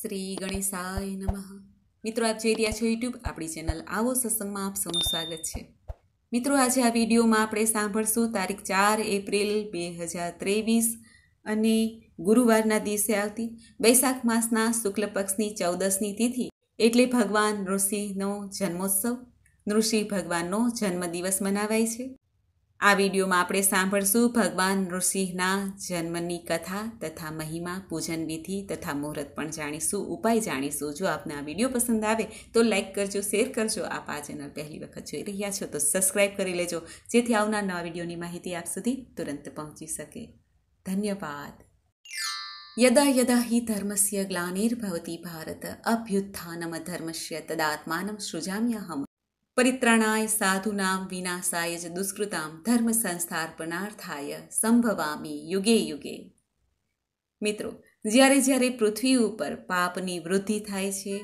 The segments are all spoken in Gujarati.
શ્રી ગણેશાય નમઃ મિત્રો આપ જોઈ રહ્યા છો યુટ્યુબ આપણી ચેનલ આવો સત્સંગમાં આપ સૌનું સ્વાગત છે મિત્રો આજે આ વિડીયોમાં આપણે સાંભળશું તારીખ ચાર એપ્રિલ બે હજાર ત્રેવીસ અને ગુરુવારના દિવસે આવતી વૈશાખ માસના શુક્લ પક્ષની ચૌદસની તિથિ એટલે ભગવાન ઋષિનો જન્મોત્સવ નૃસિંહ ભગવાનનો જન્મદિવસ મનાવાય છે આ વિડીયોમાં આપણે સાંભળશું ભગવાન નૃસિંહના જન્મની કથા તથા મહિમા પૂજન વિધિ તથા મુહૂર્ત પણ જાણીશું ઉપાય જાણીશું જો આપને આ વિડીયો પસંદ આવે તો લાઇક કરજો શેર કરજો આપ આ ચેનલ પહેલી વખત જોઈ રહ્યા છો તો સબસ્ક્રાઈબ કરી લેજો જેથી આવનાર નવા વિડીયોની માહિતી આપ સુધી તુરંત પહોંચી શકે ધન્યવાદ યદા યદા હિ ધર્મસ્ય ગ્લાનિર્ભવતી ભારત અભ્યુત્થાનમ ધર્મસ્ય તદાત્માનમ સૃજામ્યહમ પરિત્રાણાય સાધુનામ વિનાશાય જ દુષ્કૃતામ ધર્મ સંસ્થાર્પણાર્થાય સંભવામી યુગે યુગે મિત્રો જ્યારે જ્યારે પૃથ્વી ઉપર પાપની વૃદ્ધિ થાય છે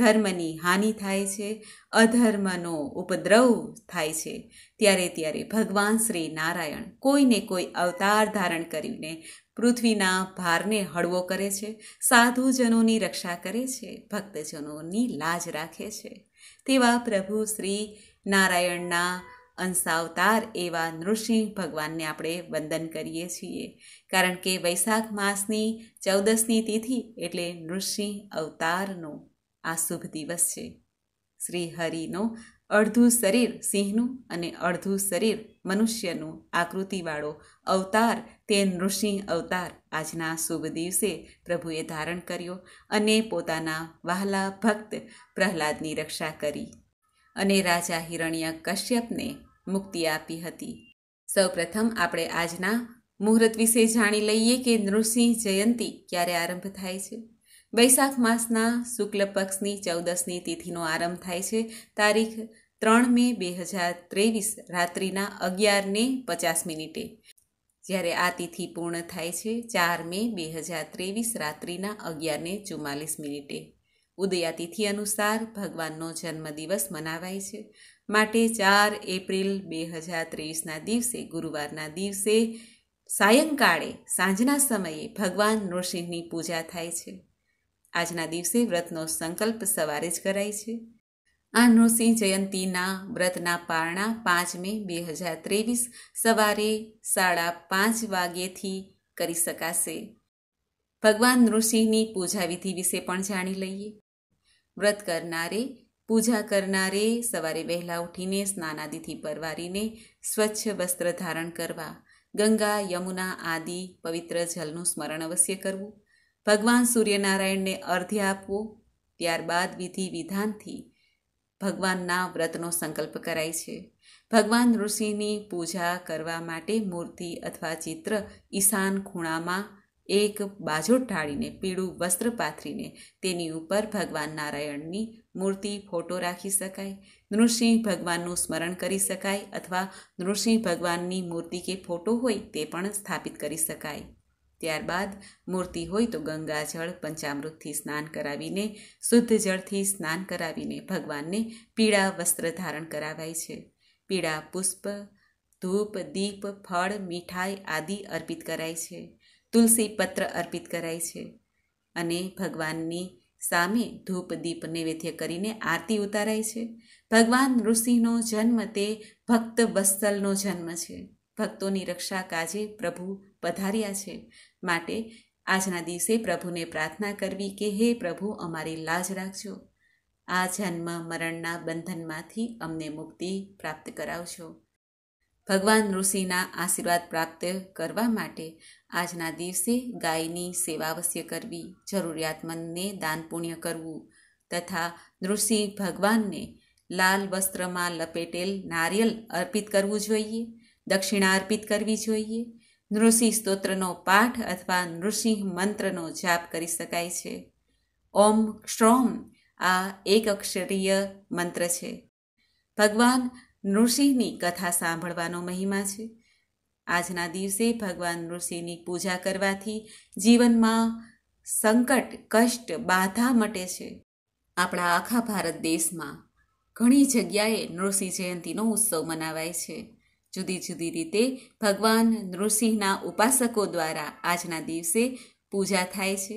ધર્મની હાનિ થાય છે અધર્મનો ઉપદ્રવ થાય છે ત્યારે ત્યારે ભગવાન શ્રી નારાયણ કોઈને કોઈ અવતાર ધારણ કરીને પૃથ્વીના ભારને હળવો કરે છે સાધુજનોની રક્ષા કરે છે ભક્તજનોની લાજ રાખે છે તેવા પ્રભુ શ્રી નારાયણના અંશાવતાર એવા નૃસિંહ ભગવાનને આપણે વંદન કરીએ છીએ કારણ કે વૈશાખ માસની ચૌદસની તિથિ એટલે નૃસિંહ અવતારનો આ શુભ દિવસ છે શ્રી હરિનો અડધું શરીર સિંહનું અને અડધું શરીર મનુષ્યનું આકૃતિવાળો અવતાર તે નૃસિંહ અવતાર આજના શુભ દિવસે પ્રભુએ ધારણ કર્યો અને પોતાના વહાલા ભક્ત પ્રહલાદની રક્ષા કરી અને રાજા હિરણ્ય કશ્યપને મુક્તિ આપી હતી સૌપ્રથમ આપણે આજના મુહૂર્ત વિશે જાણી લઈએ કે નૃસિંહ જયંતી ક્યારે આરંભ થાય છે વૈશાખ માસના શુક્લ પક્ષની ચૌદસની તિથિનો આરંભ થાય છે તારીખ ત્રણ મે બે હજાર ત્રેવીસ રાત્રિના અગિયારને પચાસ મિનિટે જ્યારે આ તિથિ પૂર્ણ થાય છે ચાર મે બે હજાર ત્રેવીસ રાત્રિના અગિયારને ચુમ્માલીસ મિનિટે ઉદયા તિથિ અનુસાર ભગવાનનો જન્મદિવસ મનાવાય છે માટે ચાર એપ્રિલ બે હજાર ત્રેવીસના દિવસે ગુરુવારના દિવસે સાયંકાળે સાંજના સમયે ભગવાન નૃસિંહની પૂજા થાય છે આજના દિવસે વ્રતનો સંકલ્પ સવારે જ કરાય છે આ નૃસિંહ જયંતીના વ્રતના પારણા પાંચ મે બે હજાર ત્રેવીસ સવારે સાડા પાંચ વાગ્યેથી કરી શકાશે ભગવાન નૃસિંહની પૂજા વિધિ વિશે પણ જાણી લઈએ વ્રત કરનારે પૂજા કરનારે સવારે વહેલા ઉઠીને સ્નાનાદિથી પરવારીને સ્વચ્છ વસ્ત્ર ધારણ કરવા ગંગા યમુના આદિ પવિત્ર જલનું સ્મરણ અવશ્ય કરવું ભગવાન સૂર્યનારાયણને અર્ધ્ય આપવો ત્યારબાદ વિધિ વિધાનથી ભગવાનના વ્રતનો સંકલ્પ કરાય છે ભગવાન ઋષિની પૂજા કરવા માટે મૂર્તિ અથવા ચિત્ર ઈશાન ખૂણામાં એક બાજુ ઢાળીને પીળું વસ્ત્ર પાથરીને તેની ઉપર ભગવાન નારાયણની મૂર્તિ ફોટો રાખી શકાય નૃસિંહ ભગવાનનું સ્મરણ કરી શકાય અથવા નૃસિંહ ભગવાનની મૂર્તિ કે ફોટો હોય તે પણ સ્થાપિત કરી શકાય ત્યારબાદ મૂર્તિ હોય તો ગંગાજળ પંચામૃતથી સ્નાન કરાવીને શુદ્ધ જળથી સ્નાન કરાવીને ભગવાનને પીળા વસ્ત્ર ધારણ કરાવાય છે પીળા પુષ્પ ધૂપ દીપ ફળ મીઠાઈ આદિ અર્પિત કરાય છે તુલસી પત્ર અર્પિત કરાય છે અને ભગવાનની સામે ધૂપ દીપ નૈવેદ્ય કરીને આરતી ઉતારાય છે ભગવાન ઋષિનો જન્મ તે ભક્ત વત્સલનો જન્મ છે ભક્તોની રક્ષા કાજે પ્રભુ પધાર્યા છે માટે આજના દિવસે પ્રભુને પ્રાર્થના કરવી કે હે પ્રભુ અમારી લાજ રાખજો આ જન્મ મરણના બંધનમાંથી અમને મુક્તિ પ્રાપ્ત કરાવશો ભગવાન ઋષિના આશીર્વાદ પ્રાપ્ત કરવા માટે આજના દિવસે ગાયની સેવા અવશ્ય કરવી જરૂરિયાતમંદને દાન પુણ્ય કરવું તથા ઋષિ ભગવાનને લાલ વસ્ત્રમાં લપેટેલ નારિયેલ અર્પિત કરવું જોઈએ દક્ષિણા અર્પિત કરવી જોઈએ નૃસિંહ સ્તોત્રનો પાઠ અથવા નૃસિંહ મંત્રનો જાપ કરી શકાય છે ઓમ શ્રોમ આ એક અક્ષરીય મંત્ર છે ભગવાન નૃસિંહની કથા સાંભળવાનો મહિમા છે આજના દિવસે ભગવાન નૃસિંહની પૂજા કરવાથી જીવનમાં સંકટ કષ્ટ બાધા મટે છે આપણા આખા ભારત દેશમાં ઘણી જગ્યાએ નૃસિંહ જયંતીનો ઉત્સવ મનાવાય છે જુદી જુદી રીતે ભગવાન નૃસિંહના ઉપાસકો દ્વારા આજના દિવસે પૂજા થાય છે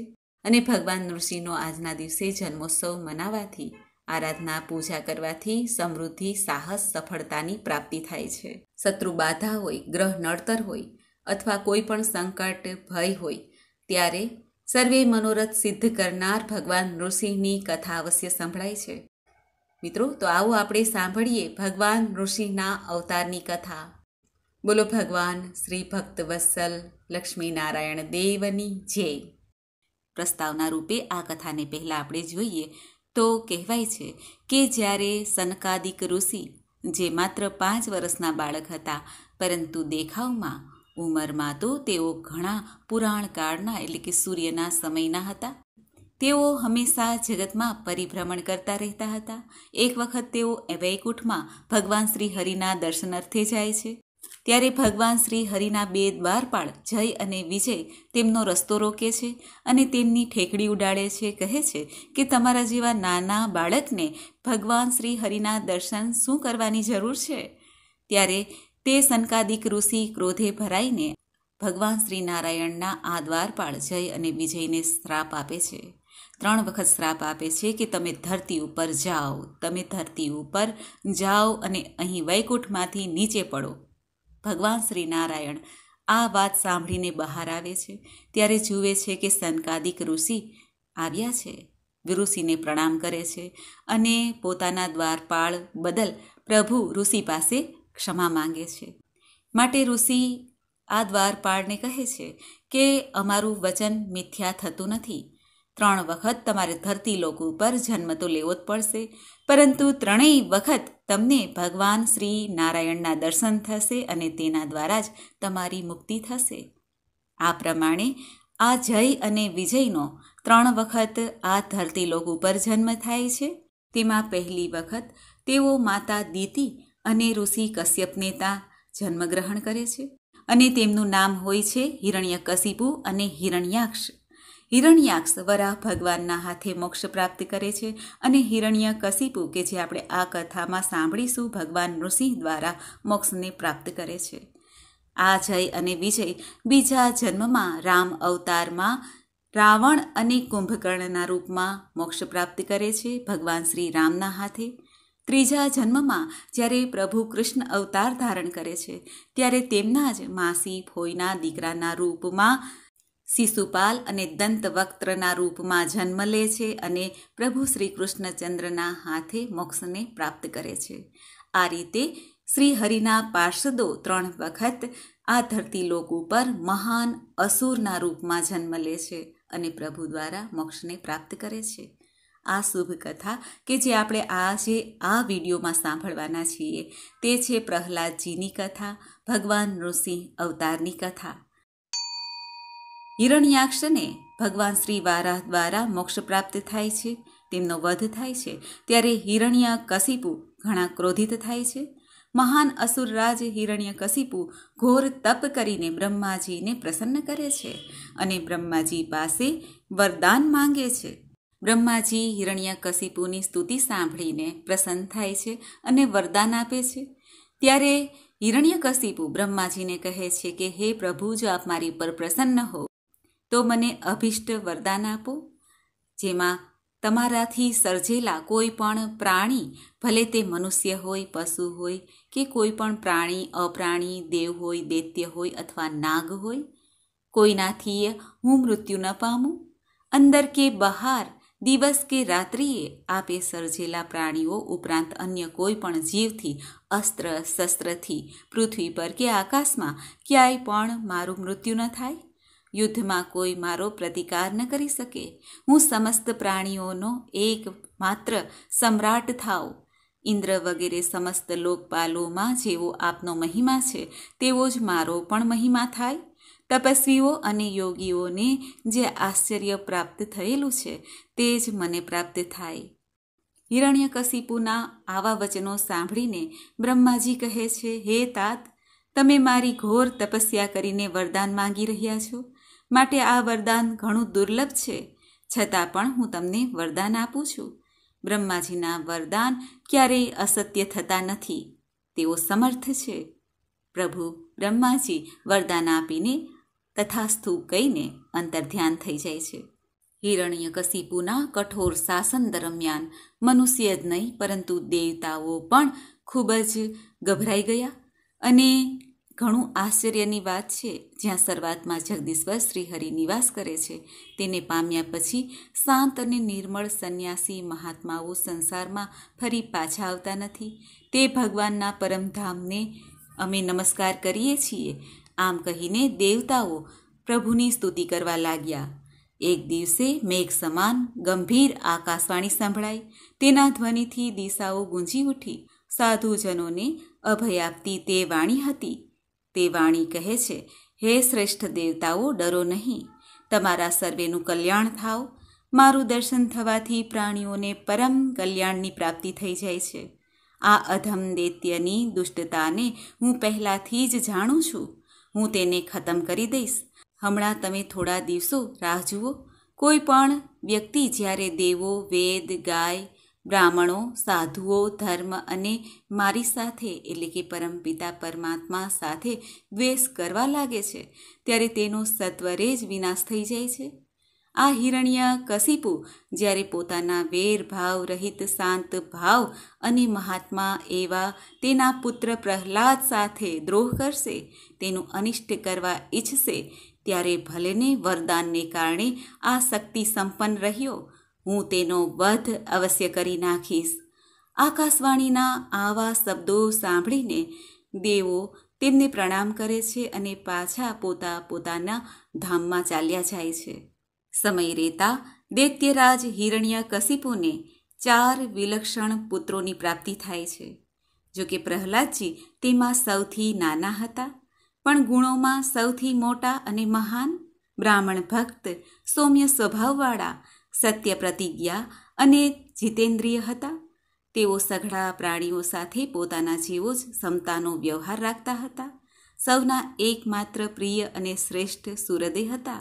અને ભગવાન નૃસિંહનો આજના દિવસે જન્મોત્સવ મનાવાથી આરાધના પૂજા કરવાથી સમૃદ્ધિ સાહસ સફળતાની પ્રાપ્તિ થાય છે શત્રુ બાધા હોય ગ્રહ નડતર હોય અથવા કોઈ પણ સંકટ ભય હોય ત્યારે સર્વે મનોરથ સિદ્ધ કરનાર ભગવાન નૃસિંહની કથા અવશ્ય સંભળાય છે મિત્રો તો આવો આપણે સાંભળીએ ભગવાન ઋષિના અવતારની કથા બોલો ભગવાન શ્રી ભક્ત વત્સલ લક્ષ્મીનારાયણ દેવની જય પ્રસ્તાવના રૂપે આ કથાને પહેલાં આપણે જોઈએ તો કહેવાય છે કે જ્યારે સનકાદિક ઋષિ જે માત્ર પાંચ વર્ષના બાળક હતા પરંતુ દેખાવમાં ઉંમરમાં તો તેઓ ઘણા પુરાણકાળના એટલે કે સૂર્યના સમયના હતા તેઓ હંમેશા જગતમાં પરિભ્રમણ કરતા રહેતા હતા એક વખત તેઓ વૈકુંઠમાં ભગવાન શ્રી હરિના દર્શન અર્થે જાય છે ત્યારે ભગવાન શ્રી હરિના બે દ્વારપાળ જય અને વિજય તેમનો રસ્તો રોકે છે અને તેમની ઠેકડી ઉડાડે છે કહે છે કે તમારા જેવા નાના બાળકને ભગવાન શ્રી હરિના દર્શન શું કરવાની જરૂર છે ત્યારે તે સનકાદિક ઋષિ ક્રોધે ભરાઈને ભગવાન શ્રી નારાયણના આ દ્વારપાળ જય અને વિજયને શ્રાપ આપે છે ત્રણ વખત શ્રાપ આપે છે કે તમે ધરતી ઉપર જાઓ તમે ધરતી ઉપર જાઓ અને અહીં વૈકુંઠમાંથી નીચે પડો ભગવાન શ્રી નારાયણ આ વાત સાંભળીને બહાર આવે છે ત્યારે જુએ છે કે સનકાદિક ઋષિ આવ્યા છે ઋષિને પ્રણામ કરે છે અને પોતાના દ્વારપાળ બદલ પ્રભુ ઋષિ પાસે ક્ષમા માંગે છે માટે ઋષિ આ દ્વારપાળને કહે છે કે અમારું વચન મિથ્યા થતું નથી ત્રણ વખત તમારે ધરતી લોક ઉપર જન્મ તો લેવો જ પડશે પરંતુ ત્રણેય વખત તમને ભગવાન શ્રી નારાયણના દર્શન થશે અને તેના દ્વારા જ તમારી મુક્તિ થશે આ પ્રમાણે આ જય અને વિજયનો ત્રણ વખત આ ધરતી લોક ઉપર જન્મ થાય છે તેમાં પહેલી વખત તેઓ માતા દીતિ અને ઋષિ કશ્યપ નેતા જન્મગ્રહણ કરે છે અને તેમનું નામ હોય છે હિરણ્યકશિપુ અને હિરણ્યાક્ષ હિરણ્યાક્ષ વરા ભગવાનના હાથે મોક્ષ પ્રાપ્ત કરે છે અને હિરણ્ય કશિપુ કે જે આપણે આ કથામાં સાંભળીશું ભગવાન નૃસિંહ દ્વારા મોક્ષને પ્રાપ્ત કરે છે આ જય અને વિજય બીજા જન્મમાં રામ અવતારમાં રાવણ અને કુંભકર્ણના રૂપમાં મોક્ષ પ્રાપ્ત કરે છે ભગવાન શ્રી રામના હાથે ત્રીજા જન્મમાં જ્યારે પ્રભુ કૃષ્ણ અવતાર ધારણ કરે છે ત્યારે તેમના જ માસી ફોઈના દીકરાના રૂપમાં શિશુપાલ અને દંત વક્ત્રના રૂપમાં જન્મ લે છે અને પ્રભુ શ્રી કૃષ્ણચંદ્રના હાથે મોક્ષને પ્રાપ્ત કરે છે આ રીતે શ્રી હરિના પાર્ષદો ત્રણ વખત આ ધરતી ધરતીલોક ઉપર મહાન અસુરના રૂપમાં જન્મ લે છે અને પ્રભુ દ્વારા મોક્ષને પ્રાપ્ત કરે છે આ શુભ કથા કે જે આપણે આજે આ વિડીયોમાં સાંભળવાના છીએ તે છે પ્રહલાદજીની કથા ભગવાન નૃસિંહ અવતારની કથા હિરણ્યાક્ષને ભગવાન શ્રી વારાહ દ્વારા મોક્ષ પ્રાપ્ત થાય છે તેમનો વધ થાય છે ત્યારે હિરણ્ય કશિપુ ઘણા ક્રોધિત થાય છે મહાન અસુરરાજ હિરણ્ય કશિપુ ઘોર તપ કરીને બ્રહ્માજીને પ્રસન્ન કરે છે અને બ્રહ્માજી પાસે વરદાન માંગે છે બ્રહ્માજી હિરણ્ય કશિપુની સ્તુતિ સાંભળીને પ્રસન્ન થાય છે અને વરદાન આપે છે ત્યારે હિરણ્ય કશિપુ બ્રહ્માજીને કહે છે કે હે પ્રભુ જો આપ મારી પર પ્રસન્ન હો તો મને અભિષ્ટ વરદાન આપો જેમાં તમારાથી સર્જેલા કોઈ પણ પ્રાણી ભલે તે મનુષ્ય હોય પશુ હોય કે કોઈ પણ પ્રાણી અપ્રાણી દેવ હોય દૈત્ય હોય અથવા નાગ હોય કોઈનાથી હું મૃત્યુ ન પામું અંદર કે બહાર દિવસ કે રાત્રિએ આપે સર્જેલા પ્રાણીઓ ઉપરાંત અન્ય કોઈ પણ જીવથી અસ્ત્ર શસ્ત્રથી પૃથ્વી પર કે આકાશમાં ક્યાંય પણ મારું મૃત્યુ ન થાય યુદ્ધમાં કોઈ મારો પ્રતિકાર ન કરી શકે હું સમસ્ત પ્રાણીઓનો એક માત્ર સમ્રાટ થાવ ઇન્દ્ર વગેરે સમસ્ત લોકપાલોમાં જેવો આપનો મહિમા છે તેવો જ મારો પણ મહિમા થાય તપસ્વીઓ અને યોગીઓને જે આશ્ચર્ય પ્રાપ્ત થયેલું છે તે જ મને પ્રાપ્ત થાય હિરણ્યકશિપુના આવા વચનો સાંભળીને બ્રહ્માજી કહે છે હે તાત તમે મારી ઘોર તપસ્યા કરીને વરદાન માંગી રહ્યા છો માટે આ વરદાન ઘણું દુર્લભ છે છતાં પણ હું તમને વરદાન આપું છું બ્રહ્માજીના વરદાન ક્યારેય અસત્ય થતા નથી તેઓ સમર્થ છે પ્રભુ બ્રહ્માજી વરદાન આપીને તથાસ્થુ કહીને અંતર્ધ્યાન થઈ જાય છે હિરણ્ય હિરણ્યકશિપુના કઠોર શાસન દરમિયાન મનુષ્ય જ નહીં પરંતુ દેવતાઓ પણ ખૂબ જ ગભરાઈ ગયા અને ઘણું આશ્ચર્યની વાત છે જ્યાં શરૂઆતમાં જગદીશ્વર શ્રીહરિ નિવાસ કરે છે તેને પામ્યા પછી શાંત અને નિર્મળ સંન્યાસી મહાત્માઓ સંસારમાં ફરી પાછા આવતા નથી તે ભગવાનના પરમધામને અમે નમસ્કાર કરીએ છીએ આમ કહીને દેવતાઓ પ્રભુની સ્તુતિ કરવા લાગ્યા એક દિવસે મેઘ સમાન ગંભીર આકાશવાણી સંભળાઈ તેના ધ્વનિથી દિશાઓ ગુંજી ઉઠી સાધુજનોને અભય આપતી તે વાણી હતી તે વાણી કહે છે હે શ્રેષ્ઠ દેવતાઓ ડરો નહીં તમારા સર્વેનું કલ્યાણ થાવ મારું દર્શન થવાથી પ્રાણીઓને પરમ કલ્યાણની પ્રાપ્તિ થઈ જાય છે આ અધમ દૈત્યની દુષ્ટતાને હું પહેલાંથી જ જાણું છું હું તેને ખતમ કરી દઈશ હમણાં તમે થોડા દિવસો રાહ જુઓ કોઈ પણ વ્યક્તિ જ્યારે દેવો વેદ ગાય બ્રાહ્મણો સાધુઓ ધર્મ અને મારી સાથે એટલે કે પરમપિતા પરમાત્મા સાથે દ્વેષ કરવા લાગે છે ત્યારે તેનો સત્વરે જ વિનાશ થઈ જાય છે આ હિરણ્ય કશિપુ જ્યારે પોતાના વેરભાવ રહિત શાંત ભાવ અને મહાત્મા એવા તેના પુત્ર પ્રહલાદ સાથે દ્રોહ કરશે તેનું અનિષ્ટ કરવા ઈચ્છશે ત્યારે ભલેને વરદાનને કારણે આ શક્તિ સંપન્ન રહ્યો હું તેનો વધ અવશ્ય કરી નાખીશ આકાશવાણીના આવા શબ્દો સાંભળીને દેવો તેમને પ્રણામ કરે છે અને પાછા પોતા પોતાના ધામમાં ચાલ્યા જાય છે સમય રહેતા દૈત્યરાજ હિરણ્ય કશિપુને ચાર વિલક્ષણ પુત્રોની પ્રાપ્તિ થાય છે જો કે પ્રહલાદજી તેમાં સૌથી નાના હતા પણ ગુણોમાં સૌથી મોટા અને મહાન બ્રાહ્મણ ભક્ત સૌમ્ય સ્વભાવવાળા સત્ય પ્રતિજ્ઞા અને જીતેન્દ્રિય હતા તેઓ સઘળા પ્રાણીઓ સાથે પોતાના જેવો જ સમતાનો વ્યવહાર રાખતા હતા સૌના એકમાત્ર પ્રિય અને શ્રેષ્ઠ સુરદે હતા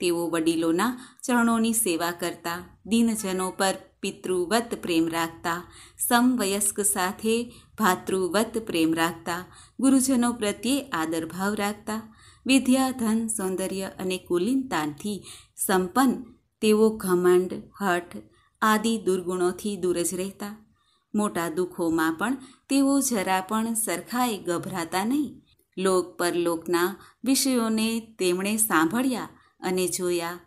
તેઓ વડીલોના ચરણોની સેવા કરતા દિનજનો પર પિતૃવત પ્રેમ રાખતા સમવયસ્ક સાથે ભાતૃવત પ્રેમ રાખતા ગુરુજનો પ્રત્યે આદરભાવ રાખતા વિદ્યા ધન સૌંદર્ય અને કુલીનતાથી સંપન્ન તેઓ ઘમંડ હઠ આદિ દુર્ગુણોથી દૂર જ રહેતા મોટા દુઃખોમાં પણ તેઓ જરા પણ સરખાએ ગભરાતા નહીં લોક પરલોકના વિષયોને તેમણે સાંભળ્યા અને જોયા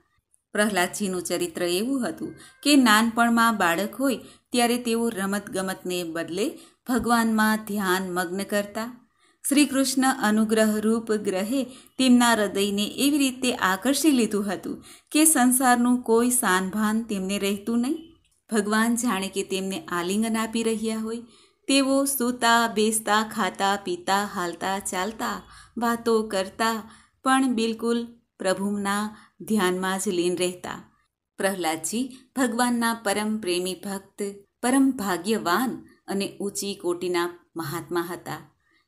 પ્રહલાદજીનું ચરિત્ર એવું હતું કે નાનપણમાં બાળક હોય ત્યારે તેઓ રમતગમતને બદલે ભગવાનમાં ધ્યાન મગ્ન કરતા શ્રી કૃષ્ણ અનુગ્રહ રૂપ ગ્રહે તેમના હૃદયને એવી રીતે આકર્ષી લીધું હતું કે સંસારનું કોઈ સાનભાન તેમને રહેતું નહીં ભગવાન જાણે કે તેમને આલિંગન આપી રહ્યા હોય તેઓ સૂતા બેસતા ખાતા પીતા હાલતા ચાલતા વાતો કરતા પણ બિલકુલ પ્રભુના ધ્યાનમાં જ લીન રહેતા પ્રહલાદજી ભગવાનના પરમ પ્રેમી ભક્ત પરમ ભાગ્યવાન અને ઊંચી કોટીના મહાત્મા હતા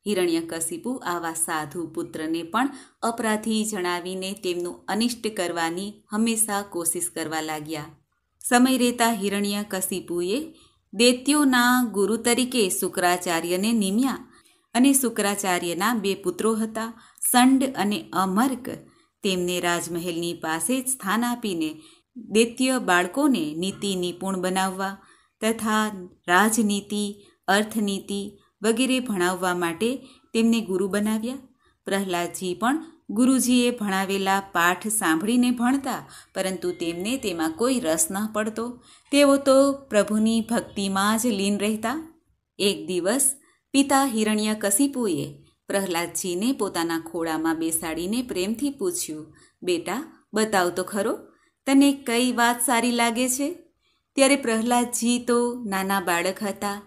હિરણ્યકશિપુ આવા સાધુ પુત્રને પણ અપરાધી જણાવીને તેમનું અનિષ્ટ કરવાની હંમેશા કોશિશ કરવા લાગ્યા સમય રહેતા હિરણ્યકશિપુએ દૈત્યોના ગુરુ તરીકે શુક્રાચાર્યને નિમ્યા અને શુક્રાચાર્યના બે પુત્રો હતા સંડ અને અમર્ક તેમને રાજમહેલની પાસે જ સ્થાન આપીને દૈત્ય બાળકોને નીતિ નિપુણ બનાવવા તથા રાજનીતિ અર્થનીતિ વગેરે ભણાવવા માટે તેમને ગુરુ બનાવ્યા પ્રહલાદજી પણ ગુરુજીએ ભણાવેલા પાઠ સાંભળીને ભણતા પરંતુ તેમને તેમાં કોઈ રસ ન પડતો તેઓ તો પ્રભુની ભક્તિમાં જ લીન રહેતા એક દિવસ પિતા હિરણ્યકશિપુએ પ્રહલાદજીને પોતાના ખોળામાં બેસાડીને પ્રેમથી પૂછ્યું બેટા બતાવ તો ખરો તને કઈ વાત સારી લાગે છે ત્યારે પ્રહલાદજી તો નાના બાળક હતા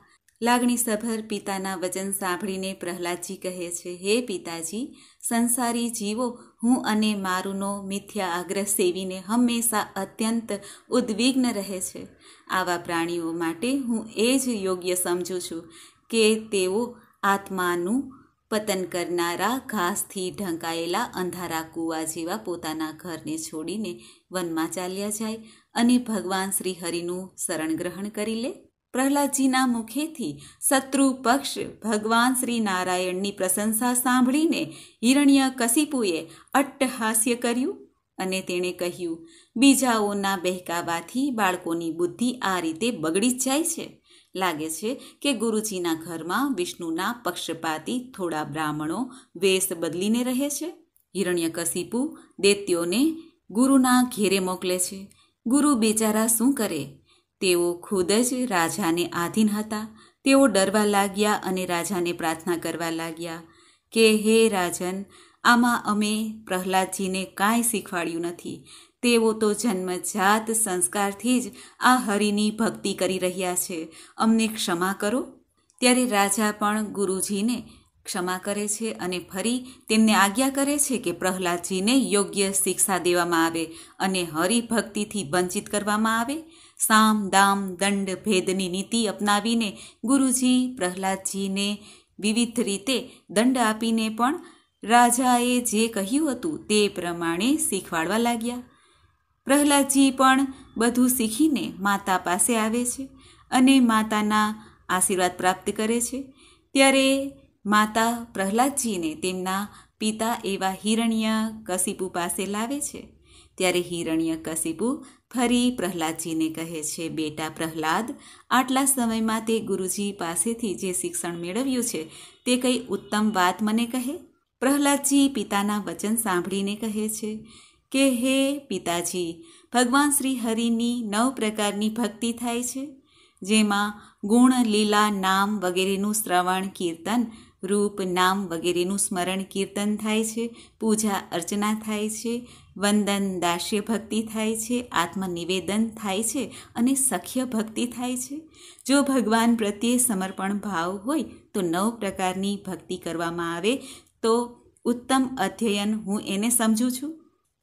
લાગણીસભર પિતાના વચન સાંભળીને પ્રહલાદજી કહે છે હે પિતાજી સંસારી જીવો હું અને મારુંનો મિથ્યા આગ્રહ સેવીને હંમેશા અત્યંત ઉદ્વિગ્ન રહે છે આવા પ્રાણીઓ માટે હું એ જ યોગ્ય સમજું છું કે તેઓ આત્માનું પતન કરનારા ઘાસથી ઢંકાયેલા અંધારા કૂવા જેવા પોતાના ઘરને છોડીને વનમાં ચાલ્યા જાય અને ભગવાન શ્રી હરિનું શરણ ગ્રહણ કરી લે પ્રહલાદજીના મુખેથી શત્રુ પક્ષ ભગવાન શ્રી નારાયણની પ્રશંસા સાંભળીને હિરણ્ય કશિપુએ અટ્ટહાસ્ય કર્યું અને તેણે કહ્યું બીજાઓના બહેકાવાથી બાળકોની બુદ્ધિ આ રીતે બગડી જ જાય છે લાગે છે કે ગુરુજીના ઘરમાં વિષ્ણુના પક્ષપાતી થોડા બ્રાહ્મણો વેશ બદલીને રહે છે હિરણ્યકશિપુ દૈત્યોને ગુરુના ઘેરે મોકલે છે ગુરુ બેચારા શું કરે તેઓ ખુદ જ રાજાને આધીન હતા તેઓ ડરવા લાગ્યા અને રાજાને પ્રાર્થના કરવા લાગ્યા કે હે રાજન આમાં અમે પ્રહલાદજીને કાંઈ શીખવાડ્યું નથી તેઓ તો જન્મજાત સંસ્કારથી જ આ હરિની ભક્તિ કરી રહ્યા છે અમને ક્ષમા કરો ત્યારે રાજા પણ ગુરુજીને ક્ષમા કરે છે અને ફરી તેમને આજ્ઞા કરે છે કે પ્રહલાદજીને યોગ્ય શિક્ષા દેવામાં આવે અને હરિભક્તિથી વંચિત કરવામાં આવે સામ દામ દંડ ભેદની નીતિ અપનાવીને ગુરુજી પ્રહલાદજીને વિવિધ રીતે દંડ આપીને પણ રાજાએ જે કહ્યું હતું તે પ્રમાણે શીખવાડવા લાગ્યા પ્રહલાદજી પણ બધું શીખીને માતા પાસે આવે છે અને માતાના આશીર્વાદ પ્રાપ્ત કરે છે ત્યારે માતા પ્રહલાદજીને તેમના પિતા એવા હિરણ્ય કશિપુ પાસે લાવે છે ત્યારે હિરણ્ય કશિપુ ફરી પ્રહલાદજીને કહે છે બેટા પ્રહલાદ આટલા સમયમાં તે ગુરુજી પાસેથી જે શિક્ષણ મેળવ્યું છે તે કંઈ ઉત્તમ વાત મને કહે પ્રહલાદજી પિતાના વચન સાંભળીને કહે છે કે હે પિતાજી ભગવાન શ્રી હરિની નવ પ્રકારની ભક્તિ થાય છે જેમાં ગુણ લીલા નામ વગેરેનું શ્રવણ કીર્તન રૂપ નામ વગેરેનું સ્મરણ કીર્તન થાય છે પૂજા અર્ચના થાય છે વંદન દાસ્ય ભક્તિ થાય છે આત્મનિવેદન થાય છે અને સખ્ય ભક્તિ થાય છે જો ભગવાન પ્રત્યે સમર્પણ ભાવ હોય તો નવ પ્રકારની ભક્તિ કરવામાં આવે તો ઉત્તમ અધ્યયન હું એને સમજું છું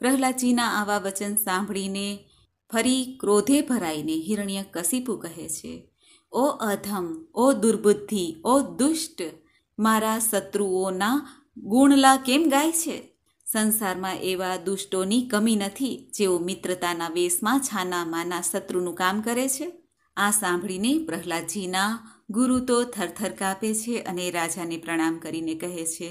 પ્રહલાદજીના આવા વચન સાંભળીને ફરી ક્રોધે ભરાઈને હિરણ્ય કસીપુ કહે છે ઓ અધમ ઓ દુર્બુદ્ધિ ઓ દુષ્ટ મારા શત્રુઓના ગુણલા કેમ ગાય છે સંસારમાં એવા દુષ્ટોની કમી નથી જેઓ મિત્રતાના વેશમાં છાના માના શત્રુનું કામ કરે છે આ સાંભળીને પ્રહલાદજીના ગુરુ તો થરથર કાપે છે અને રાજાને પ્રણામ કરીને કહે છે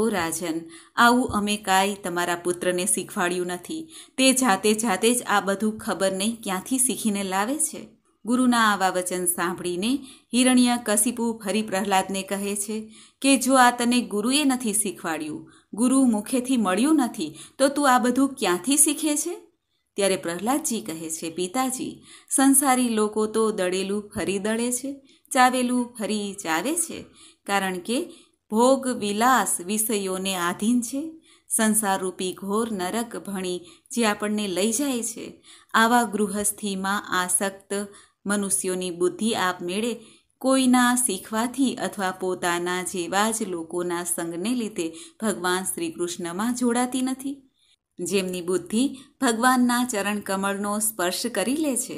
ઓ રાજન આવું અમે કાંઈ તમારા પુત્રને શીખવાડ્યું નથી તે જાતે જાતે જ આ બધું ખબર નહીં ક્યાંથી શીખીને લાવે છે ગુરુના આવા વચન સાંભળીને હિરણ્ય કશિપુ ફરી પ્રહલાદને કહે છે કે જો આ તને ગુરુએ નથી શીખવાડ્યું ગુરુ મુખેથી મળ્યું નથી તો તું આ બધું ક્યાંથી શીખે છે ત્યારે પ્રહલાદજી કહે છે પિતાજી સંસારી લોકો તો દળેલું ફરી દળે છે ચાવેલું ફરી ચાવે છે કારણ કે ભોગ વિલાસ વિષયોને આધીન છે સંસારરૂપી ઘોર નરક ભણી જે આપણને લઈ જાય છે આવા ગૃહસ્થીમાં આસક્ત મનુષ્યોની બુદ્ધિ આપમેળે કોઈના શીખવાથી અથવા પોતાના જેવા જ લોકોના સંગને લીધે ભગવાન શ્રી કૃષ્ણમાં જોડાતી નથી જેમની બુદ્ધિ ભગવાનના ચરણ કમળનો સ્પર્શ કરી લે છે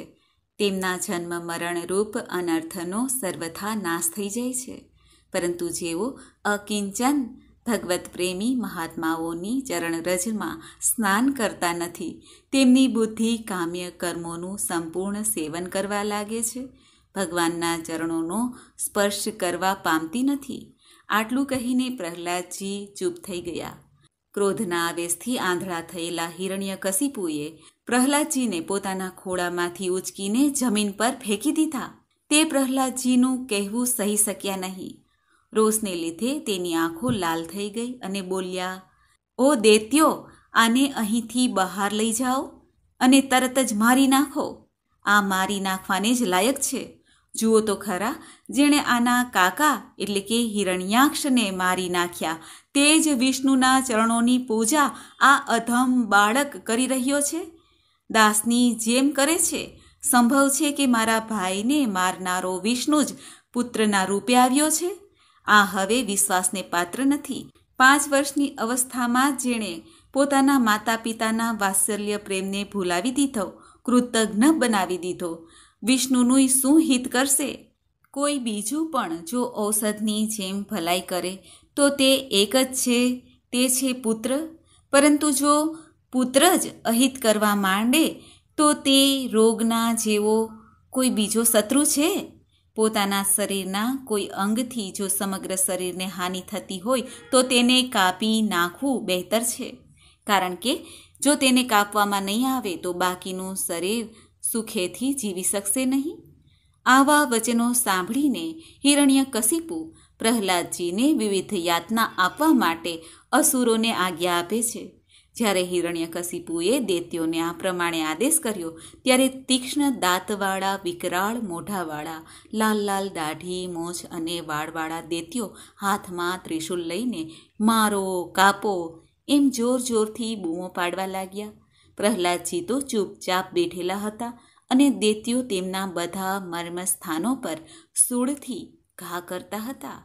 તેમના જન્મ મરણ રૂપ અનર્થનો સર્વથા નાશ થઈ જાય છે પરંતુ જેઓ અકિંચન ભગવત પ્રેમી મહાત્માઓની ચરણરજમાં સ્નાન કરતા નથી તેમની બુદ્ધિ કામ્ય કર્મોનું સંપૂર્ણ સેવન કરવા લાગે છે ભગવાનના ચરણોનો સ્પર્શ કરવા પામતી નથી આટલું કહીને પ્રહલાદજી ચૂપ થઈ ગયા ક્રોધના આવેશથી આંધળા થયેલા હિરણ્ય કશિપુએ પ્રહલાદજીને પોતાના ખોળામાંથી ઉચકીને જમીન પર ફેંકી દીધા તે પ્રહલાદજીનું કહેવું સહી શક્યા નહીં રોષને લીધે તેની આંખો લાલ થઈ ગઈ અને બોલ્યા ઓ દેત્યો આને અહીંથી બહાર લઈ જાઓ અને તરત જ મારી નાખો આ મારી નાખવાને જ લાયક છે જુઓ તો ખરા જેણે આના કાકા એટલે કે હિરણ્યાક્ષને મારી નાખ્યા તે જ વિષ્ણુના ચરણોની પૂજા આ અધમ બાળક કરી રહ્યો છે દાસની જેમ કરે છે સંભવ છે કે મારા ભાઈને મારનારો વિષ્ણુ જ પુત્રના રૂપે આવ્યો છે આ હવે વિશ્વાસને પાત્ર નથી પાંચ વર્ષની અવસ્થામાં જેણે પોતાના માતા પિતાના વાત્સલ્ય પ્રેમને ભૂલાવી દીધો કૃતજ્ઞ બનાવી દીધો વિષ્ણુનું શું હિત કરશે કોઈ બીજું પણ જો ઔષધની જેમ ભલાઈ કરે તો તે એક જ છે તે છે પુત્ર પરંતુ જો પુત્ર જ અહિત કરવા માંડે તો તે રોગના જેવો કોઈ બીજો શત્રુ છે પોતાના શરીરના કોઈ અંગથી જો સમગ્ર શરીરને હાનિ થતી હોય તો તેને કાપી નાખવું બહેતર છે કારણ કે જો તેને કાપવામાં નહીં આવે તો બાકીનું શરીર સુખેથી જીવી શકશે નહીં આવા વચનો સાંભળીને હિરણ્ય હિરણ્યકશિપુ પ્રહલાદજીને વિવિધ યાતના આપવા માટે અસુરોને આજ્ઞા આપે છે જ્યારે હિરણ્ય હિરણ્યકશિપુએ દૈત્યોને આ પ્રમાણે આદેશ કર્યો ત્યારે તીક્ષ્ણ દાંતવાળા વિકરાળ મોઢાવાળા લાલ લાલ દાઢી મોજ અને વાળવાળા દૈત્યો હાથમાં ત્રિશુલ લઈને મારો કાપો એમ જોર જોરથી બૂમો પાડવા લાગ્યા પ્રહલાદજી તો ચૂપચાપ બેઠેલા હતા અને દેતીઓ તેમના બધા મર્મસ્થાનો પર સૂળથી ઘા કરતા હતા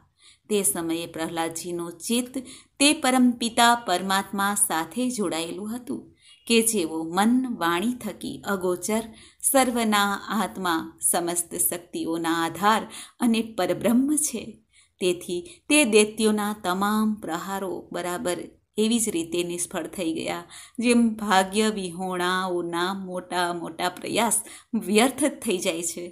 તે સમયે પ્રહલાદજીનું ચિત્ત તે પરમપિતા પરમાત્મા સાથે જોડાયેલું હતું કે જેઓ મન વાણી થકી અગોચર સર્વના આત્મા સમસ્ત શક્તિઓના આધાર અને પરબ્રહ્મ છે તેથી તે દૈત્યોના તમામ પ્રહારો બરાબર એવી જ રીતે નિષ્ફળ થઈ ગયા જેમ ભાગ્ય વિહોણાઓના મોટા મોટા પ્રયાસ વ્યર્થ જ થઈ જાય છે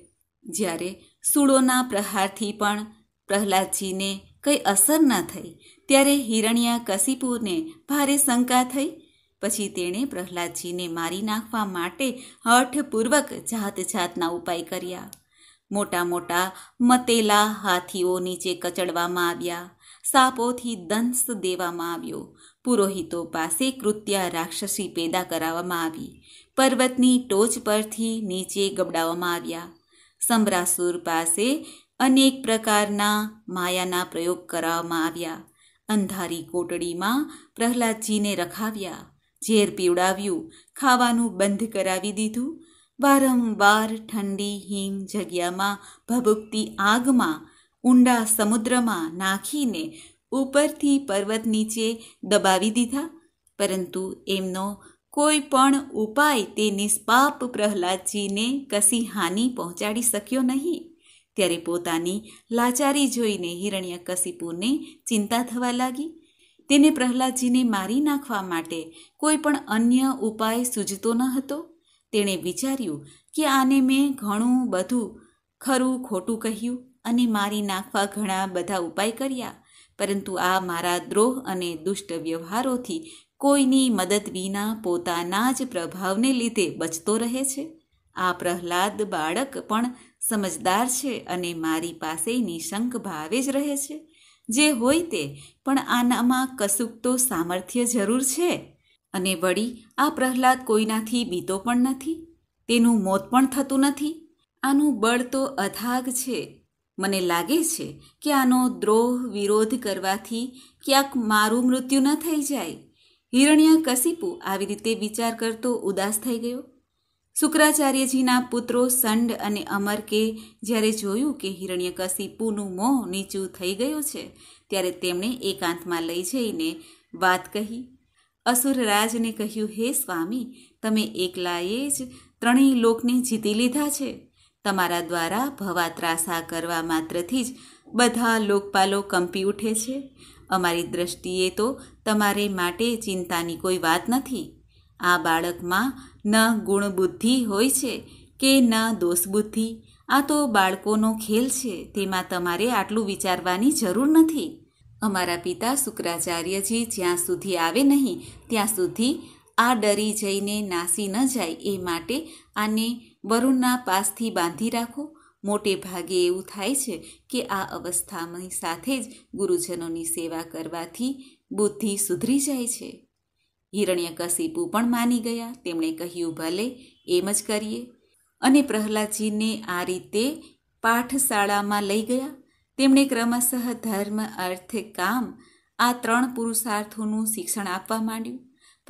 જ્યારે સૂળોના પ્રહારથી પણ પ્રહલાદજીને કંઈ અસર ન થઈ ત્યારે હિરણ્યા કશિપુને ભારે શંકા થઈ પછી તેણે પ્રહલાદજીને મારી નાખવા માટે હઠપૂર્વક જાત જાતના ઉપાય કર્યા મોટા મોટા મતેલા હાથીઓ નીચે કચડવામાં આવ્યા સાપોથી દંશ દેવામાં આવ્યો પુરોહિતો પાસે કૃત્યા રાક્ષસી પેદા કરાવવામાં આવી પર્વતની ટોચ પરથી નીચે ગબડાવવામાં આવ્યા સમરાસુર પાસે અનેક પ્રકારના માયાના પ્રયોગ કરાવવામાં આવ્યા અંધારી કોટડીમાં પ્રહલાદજીને રખાવ્યા ઝેર પીવડાવ્યું ખાવાનું બંધ કરાવી દીધું વારંવાર ઠંડી હિમ જગ્યામાં ભભૂકતી આગમાં ઊંડા સમુદ્રમાં નાખીને ઉપરથી પર્વત નીચે દબાવી દીધા પરંતુ એમનો કોઈ પણ ઉપાય તે નિષ્પાપ પ્રહલાદજીને કશી હાનિ પહોંચાડી શક્યો નહીં ત્યારે પોતાની લાચારી જોઈને હિરણ્યકશિપુને ચિંતા થવા લાગી તેને પ્રહલાદજીને મારી નાખવા માટે કોઈ પણ અન્ય ઉપાય સૂજતો ન હતો તેણે વિચાર્યું કે આને મેં ઘણું બધું ખરું ખોટું કહ્યું અને મારી નાખવા ઘણા બધા ઉપાય કર્યા પરંતુ આ મારા દ્રોહ અને દુષ્ટ વ્યવહારોથી કોઈની મદદ વિના પોતાના જ પ્રભાવને લીધે બચતો રહે છે આ પ્રહલાદ બાળક પણ સમજદાર છે અને મારી પાસે નિશંક ભાવે જ રહે છે જે હોય તે પણ આનામાં કશુંક તો સામર્થ્ય જરૂર છે અને વળી આ પ્રહલાદ કોઈનાથી બીતો પણ નથી તેનું મોત પણ થતું નથી આનું બળ તો અથાગ છે મને લાગે છે કે આનો દ્રોહ વિરોધ કરવાથી ક્યાંક મારું મૃત્યુ ન થઈ જાય હિરણ્ય કશિપુ આવી રીતે વિચાર કરતો ઉદાસ થઈ ગયો શુક્રાચાર્યજીના પુત્રો સંડ અને અમરકે જ્યારે જોયું કે હિરણ્ય હિરણ્યકશિપુનું મોં નીચું થઈ ગયું છે ત્યારે તેમણે એકાંતમાં લઈ જઈને વાત કહી અસુરરાજને કહ્યું હે સ્વામી તમે એકલાએ જ ત્રણેય લોકને જીતી લીધા છે તમારા દ્વારા ભવાત્રાસા કરવા માત્રથી જ બધા લોકપાલો કંપી ઉઠે છે અમારી દ્રષ્ટિએ તો તમારે માટે ચિંતાની કોઈ વાત નથી આ બાળકમાં ન ગુણબુદ્ધિ હોય છે કે ન દોષબુદ્ધિ આ તો બાળકોનો ખેલ છે તેમાં તમારે આટલું વિચારવાની જરૂર નથી અમારા પિતા શુક્રાચાર્યજી જ્યાં સુધી આવે નહીં ત્યાં સુધી આ ડરી જઈને નાસી ન જાય એ માટે આને વરુણના પાસથી બાંધી રાખો મોટે ભાગે એવું થાય છે કે આ અવસ્થાની સાથે જ ગુરુજનોની સેવા કરવાથી બુદ્ધિ સુધરી જાય છે હિરણ્યકશિપુ પણ માની ગયા તેમણે કહ્યું ભલે એમ જ કરીએ અને પ્રહલાદજીને આ રીતે પાઠશાળામાં લઈ ગયા તેમણે ક્રમશઃ ધર્મ અર્થ કામ આ ત્રણ પુરુષાર્થોનું શિક્ષણ આપવા માંડ્યું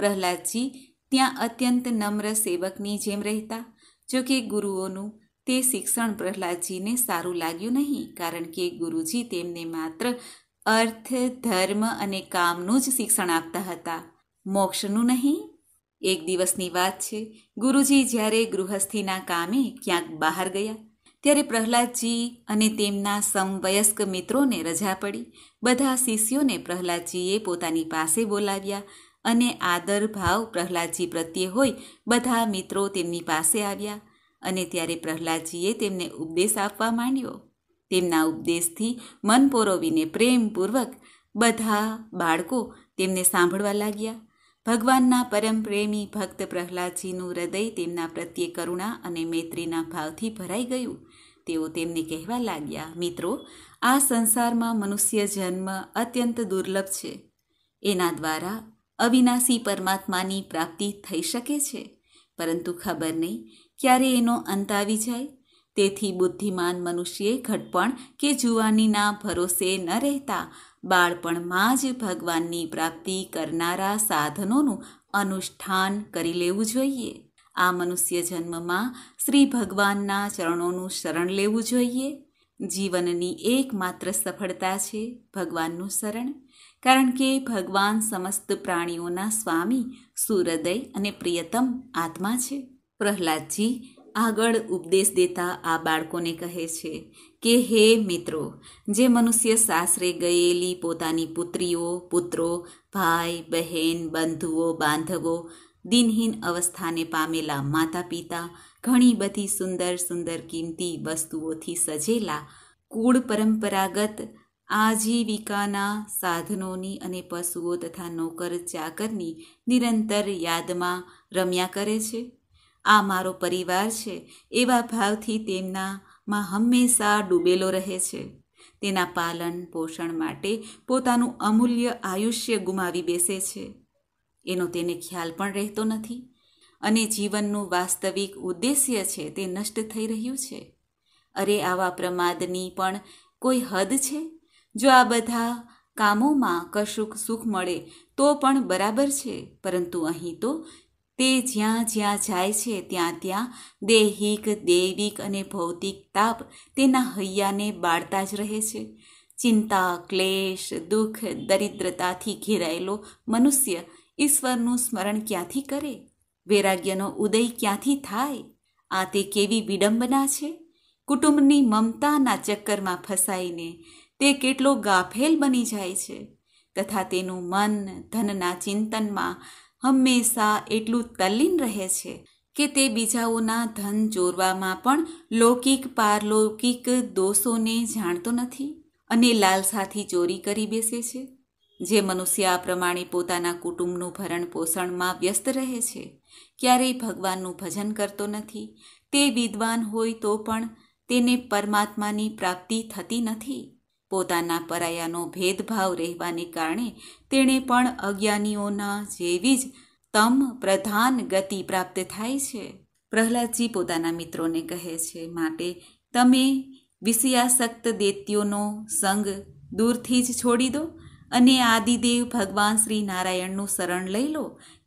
પ્રહલાદજી ત્યાં અત્યંત નમ્ર સેવકની જેમ રહેતા જોકે ગુરુઓનું તે શિક્ષણ પ્રહલાદજીને સારું લાગ્યું નહીં કારણ કે ગુરુજી તેમને માત્ર અર્થ ધર્મ અને કામનું જ શિક્ષણ આપતા હતા મોક્ષનું નહીં એક દિવસની વાત છે ગુરુજી જ્યારે ગૃહસ્થીના કામે ક્યાંક બહાર ગયા ત્યારે પ્રહલાદજી અને તેમના સમવયસ્ક મિત્રોને રજા પડી બધા શિષ્યોને પ્રહલાદજીએ પોતાની પાસે બોલાવ્યા અને આદર ભાવ પ્રહલાદજી પ્રત્યે હોય બધા મિત્રો તેમની પાસે આવ્યા અને ત્યારે પ્રહલાદજીએ તેમને ઉપદેશ આપવા માંડ્યો તેમના ઉપદેશથી મન પોરોવીને પ્રેમપૂર્વક બધા બાળકો તેમને સાંભળવા લાગ્યા ભગવાનના પરમ પ્રેમી ભક્ત પ્રહલાદજીનું હૃદય તેમના પ્રત્યે કરુણા અને મૈત્રીના ભાવથી ભરાઈ ગયું તેઓ તેમને કહેવા લાગ્યા મિત્રો આ સંસારમાં મનુષ્ય જન્મ અત્યંત દુર્લભ છે એના દ્વારા અવિનાશી પરમાત્માની પ્રાપ્તિ થઈ શકે છે પરંતુ ખબર નહીં ક્યારે એનો અંત આવી જાય તેથી બુદ્ધિમાન મનુષ્યે ઘટપણ કે જુવાનીના ભરોસે ન રહેતા બાળપણમાં જ ભગવાનની પ્રાપ્તિ કરનારા સાધનોનું અનુષ્ઠાન કરી લેવું જોઈએ આ મનુષ્ય જન્મમાં શ્રી ભગવાનના ચરણોનું શરણ લેવું જોઈએ જીવનની એકમાત્ર સફળતા છે ભગવાનનું શરણ કારણ કે ભગવાન સમસ્ત પ્રાણીઓના સ્વામી સૂર્યદય અને પ્રિયતમ આત્મા છે પ્રહલાદજી આગળ ઉપદેશ દેતા આ બાળકોને કહે છે કે હે મિત્રો જે મનુષ્ય સાસરે ગયેલી પોતાની પુત્રીઓ પુત્રો ભાઈ બહેન બંધુઓ બાંધવો દિનહીન અવસ્થાને પામેલા માતા પિતા ઘણી બધી સુંદર સુંદર કિંમતી વસ્તુઓથી સજેલા કુળ પરંપરાગત આજીવિકાના સાધનોની અને પશુઓ તથા નોકર ચાકરની નિરંતર યાદમાં રમ્યા કરે છે આ મારો પરિવાર છે એવા ભાવથી તેમનામાં હંમેશા ડૂબેલો રહે છે તેના પાલન પોષણ માટે પોતાનું અમૂલ્ય આયુષ્ય ગુમાવી બેસે છે એનો તેને ખ્યાલ પણ રહેતો નથી અને જીવનનું વાસ્તવિક ઉદ્દેશ્ય છે તે નષ્ટ થઈ રહ્યું છે અરે આવા પ્રમાદની પણ કોઈ હદ છે જો આ બધા કામોમાં કશુંક સુખ મળે તો પણ બરાબર છે પરંતુ અહીં તો તે જ્યાં જ્યાં જાય છે ત્યાં ત્યાં દૈહિક દૈવિક અને ભૌતિક તાપ તેના હૈયાને બાળતા જ રહે છે ચિંતા ક્લેશ દુઃખ દરિદ્રતાથી ઘેરાયેલો મનુષ્ય ઈશ્વરનું સ્મરણ ક્યાંથી કરે વૈરાગ્યનો ઉદય ક્યાંથી થાય આ તે કેવી વિડંબના છે કુટુંબની મમતાના ચક્કરમાં ફસાઈને તે કેટલો ગાફેલ બની જાય છે તથા તેનું મન ધનના ચિંતનમાં હંમેશા એટલું તલ્લીન રહે છે કે તે બીજાઓના ધન ચોરવામાં પણ લૌકિક પારલૌકિક દોષોને જાણતો નથી અને લાલસાથી ચોરી કરી બેસે છે જે મનુષ્ય આ પ્રમાણે પોતાના કુટુંબનું ભરણ પોષણમાં વ્યસ્ત રહે છે ક્યારેય ભગવાનનું ભજન કરતો નથી તે વિદ્વાન હોય તો પણ તેને પરમાત્માની પ્રાપ્તિ થતી નથી પોતાના પરાયાનો ભેદભાવ રહેવાને કારણે તેણે પણ અજ્ઞાનીઓના જેવી જ તમ પ્રધાન ગતિ પ્રાપ્ત થાય છે પ્રહલાદજી પોતાના મિત્રોને કહે છે માટે તમે વિષયાસક્ત દૈત્યોનો સંગ દૂરથી જ છોડી દો અને આદિદેવ ભગવાન શ્રી નારાયણનું શરણ લઈ લો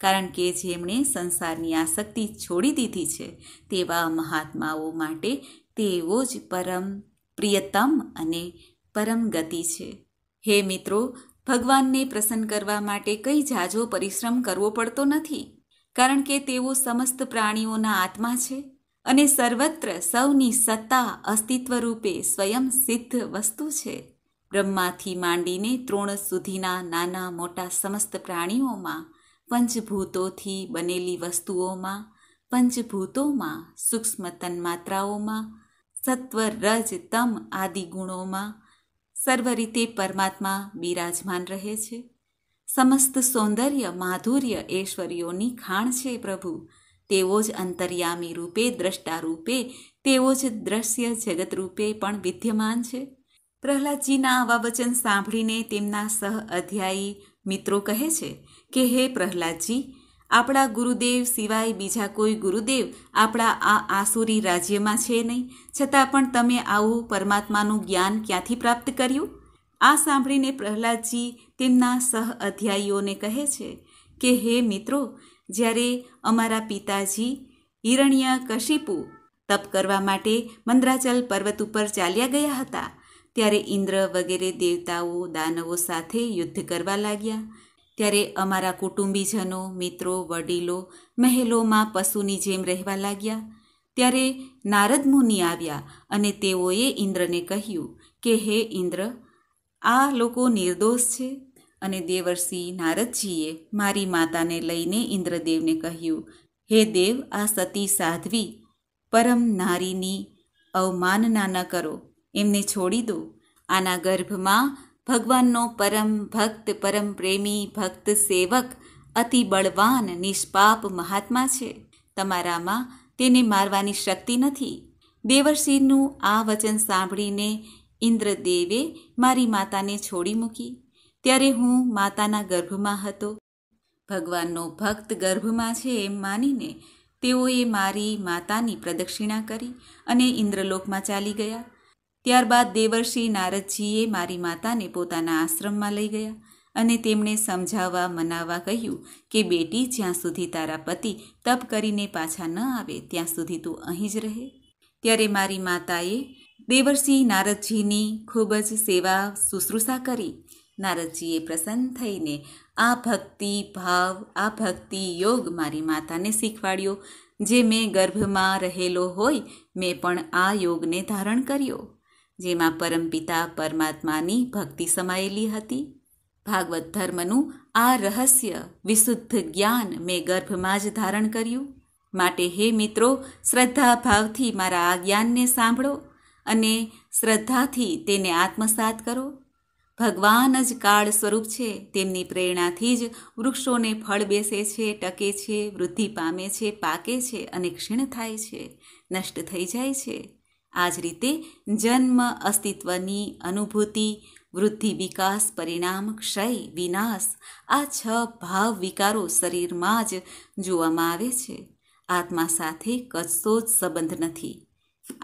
કારણ કે જેમણે સંસારની આસક્તિ છોડી દીધી છે તેવા મહાત્માઓ માટે તેઓ જ પરમ પ્રિયતમ અને પરમ ગતિ છે હે મિત્રો ભગવાનને પ્રસન્ન કરવા માટે કંઈ જાજો પરિશ્રમ કરવો પડતો નથી કારણ કે તેઓ સમસ્ત પ્રાણીઓના આત્મા છે અને સર્વત્ર સૌની સત્તા અસ્તિત્વ રૂપે સ્વયં સિદ્ધ વસ્તુ છે બ્રહ્માથી માંડીને તૃણ સુધીના નાના મોટા સમસ્ત પ્રાણીઓમાં પંચભૂતોથી બનેલી વસ્તુઓમાં પંચભૂતોમાં સૂક્ષ્મ તન્માત્રાઓમાં સત્વ રજ તમ આદિ ગુણોમાં સર્વ રીતે પરમાત્મા બિરાજમાન રહે છે સમસ્ત સૌંદર્ય માધુર્ય ઐશ્વર્યોની ખાણ છે પ્રભુ તેઓ જ અંતર્યામી રૂપે દ્રષ્ટા રૂપે તેઓ જ દ્રશ્ય જગત રૂપે પણ વિદ્યમાન છે પ્રહલાદજીના આવા વચન સાંભળીને તેમના સહ અધ્યાયી મિત્રો કહે છે કે હે પ્રહલાદજી આપણા ગુરુદેવ સિવાય બીજા કોઈ ગુરુદેવ આપણા આ આસુરી રાજ્યમાં છે નહીં છતાં પણ તમે આવું પરમાત્માનું જ્ઞાન ક્યાંથી પ્રાપ્ત કર્યું આ સાંભળીને પ્રહલાદજી તેમના સહ અધ્યાયીઓને કહે છે કે હે મિત્રો જ્યારે અમારા પિતાજી હિરણ્ય કશિપુ તપ કરવા માટે મંદ્રાચલ પર્વત ઉપર ચાલ્યા ગયા હતા ત્યારે ઇન્દ્ર વગેરે દેવતાઓ દાનવો સાથે યુદ્ધ કરવા લાગ્યા ત્યારે અમારા કુટુંબીજનો મિત્રો વડીલો મહેલોમાં પશુની જેમ રહેવા લાગ્યા ત્યારે નારદ મુનિ આવ્યા અને તેઓએ ઇન્દ્રને કહ્યું કે હે ઇન્દ્ર આ લોકો નિર્દોષ છે અને દેવર્ષિ નારદજીએ મારી માતાને લઈને ઇન્દ્રદેવને કહ્યું હે દેવ આ સતી સાધ્વી પરમ નારીની અવમાનના ન કરો એમને છોડી દો આના ગર્ભમાં ભગવાનનો પરમ ભક્ત પરમ પ્રેમી ભક્ત સેવક અતિ બળવાન નિષ્પાપ મહાત્મા છે તમારામાં તેને મારવાની શક્તિ નથી દેવરસિંહનું આ વચન સાંભળીને ઇન્દ્રદેવે મારી માતાને છોડી મૂકી ત્યારે હું માતાના ગર્ભમાં હતો ભગવાનનો ભક્ત ગર્ભમાં છે એમ માનીને તેઓએ મારી માતાની પ્રદક્ષિણા કરી અને ઇન્દ્રલોકમાં ચાલી ગયા ત્યારબાદ દેવર્ષિ નારદજીએ મારી માતાને પોતાના આશ્રમમાં લઈ ગયા અને તેમણે સમજાવવા મનાવવા કહ્યું કે બેટી જ્યાં સુધી તારા પતિ તપ કરીને પાછા ન આવે ત્યાં સુધી તું અહીં જ રહે ત્યારે મારી માતાએ દેવર્ષી નારદજીની ખૂબ જ સેવા શુશ્રૂષા કરી નારદજીએ પ્રસન્ન થઈને આ ભક્તિ ભાવ આ ભક્તિ યોગ મારી માતાને શીખવાડ્યો જે મેં ગર્ભમાં રહેલો હોય મેં પણ આ યોગને ધારણ કર્યો જેમાં પરમપિતા પરમાત્માની ભક્તિ સમાયેલી હતી ભાગવત ધર્મનું આ રહસ્ય વિશુદ્ધ જ્ઞાન મેં ગર્ભમાં જ ધારણ કર્યું માટે હે મિત્રો શ્રદ્ધાભાવથી મારા આ જ્ઞાનને સાંભળો અને શ્રદ્ધાથી તેને આત્મસાત કરો ભગવાન જ કાળ સ્વરૂપ છે તેમની પ્રેરણાથી જ વૃક્ષોને ફળ બેસે છે ટકે છે વૃદ્ધિ પામે છે પાકે છે અને ક્ષીણ થાય છે નષ્ટ થઈ જાય છે આ જ રીતે જન્મ અસ્તિત્વની અનુભૂતિ વૃદ્ધિ વિકાસ પરિણામ ક્ષય વિનાશ આ છ ભાવ વિકારો શરીરમાં જ જોવામાં આવે છે આત્મા સાથે કશો જ સંબંધ નથી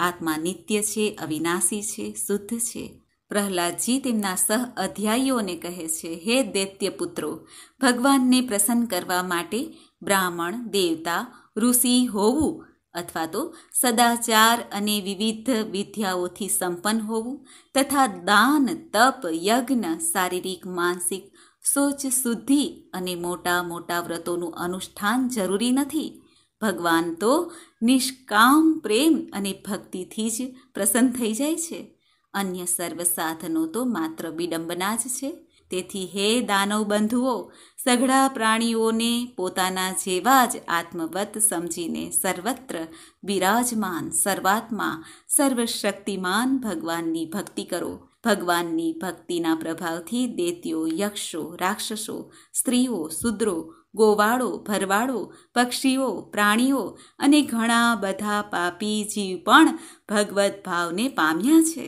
આત્મા નિત્ય છે અવિનાશી છે શુદ્ધ છે પ્રહલાદજી તેમના સહ અધ્યાયીઓને કહે છે હે દૈત્ય પુત્રો ભગવાનને પ્રસન્ન કરવા માટે બ્રાહ્મણ દેવતા ઋષિ હોવું અથવા તો સદાચાર અને વિવિધ વિદ્યાઓથી સંપન્ન હોવું તથા દાન તપ યજ્ઞ શારીરિક માનસિક સોચ શુદ્ધિ અને મોટા મોટા વ્રતોનું અનુષ્ઠાન જરૂરી નથી ભગવાન તો નિષ્કામ પ્રેમ અને ભક્તિથી જ પ્રસન્ન થઈ જાય છે અન્ય સર્વ સાધનો તો માત્ર વિડંબના જ છે તેથી હે દાનવ બંધુઓ સઘળા પ્રાણીઓને પોતાના જેવા જ આત્મવત સમજીને સર્વત્ર બિરાજમાન સર્વાત્મા સર્વશક્તિમાન ભગવાનની ભક્તિ કરો ભગવાનની ભક્તિના પ્રભાવથી દેતીઓ યક્ષો રાક્ષસો સ્ત્રીઓ શૂદ્રો ગોવાળો ભરવાળો પક્ષીઓ પ્રાણીઓ અને ઘણા બધા પાપી જીવ પણ ભગવદ્ ભાવને પામ્યા છે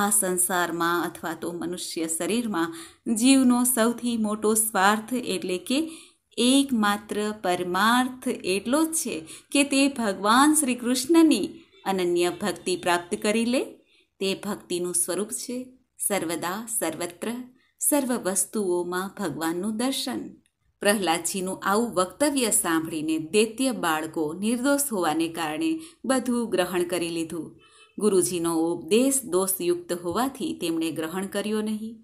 આ સંસારમાં અથવા તો મનુષ્ય શરીરમાં જીવનો સૌથી મોટો સ્વાર્થ એટલે કે એકમાત્ર પરમાર્થ એટલો જ છે કે તે ભગવાન શ્રી કૃષ્ણની અનન્ય ભક્તિ પ્રાપ્ત કરી લે તે ભક્તિનું સ્વરૂપ છે સર્વદા સર્વત્ર સર્વ વસ્તુઓમાં ભગવાનનું દર્શન પ્રહલાદજીનું આવું વક્તવ્ય સાંભળીને દૈત્ય બાળકો નિર્દોષ હોવાને કારણે બધું ગ્રહણ કરી લીધું ગુરુજીનો ઉપદેશ દોષયુક્ત હોવાથી તેમણે ગ્રહણ કર્યો નહીં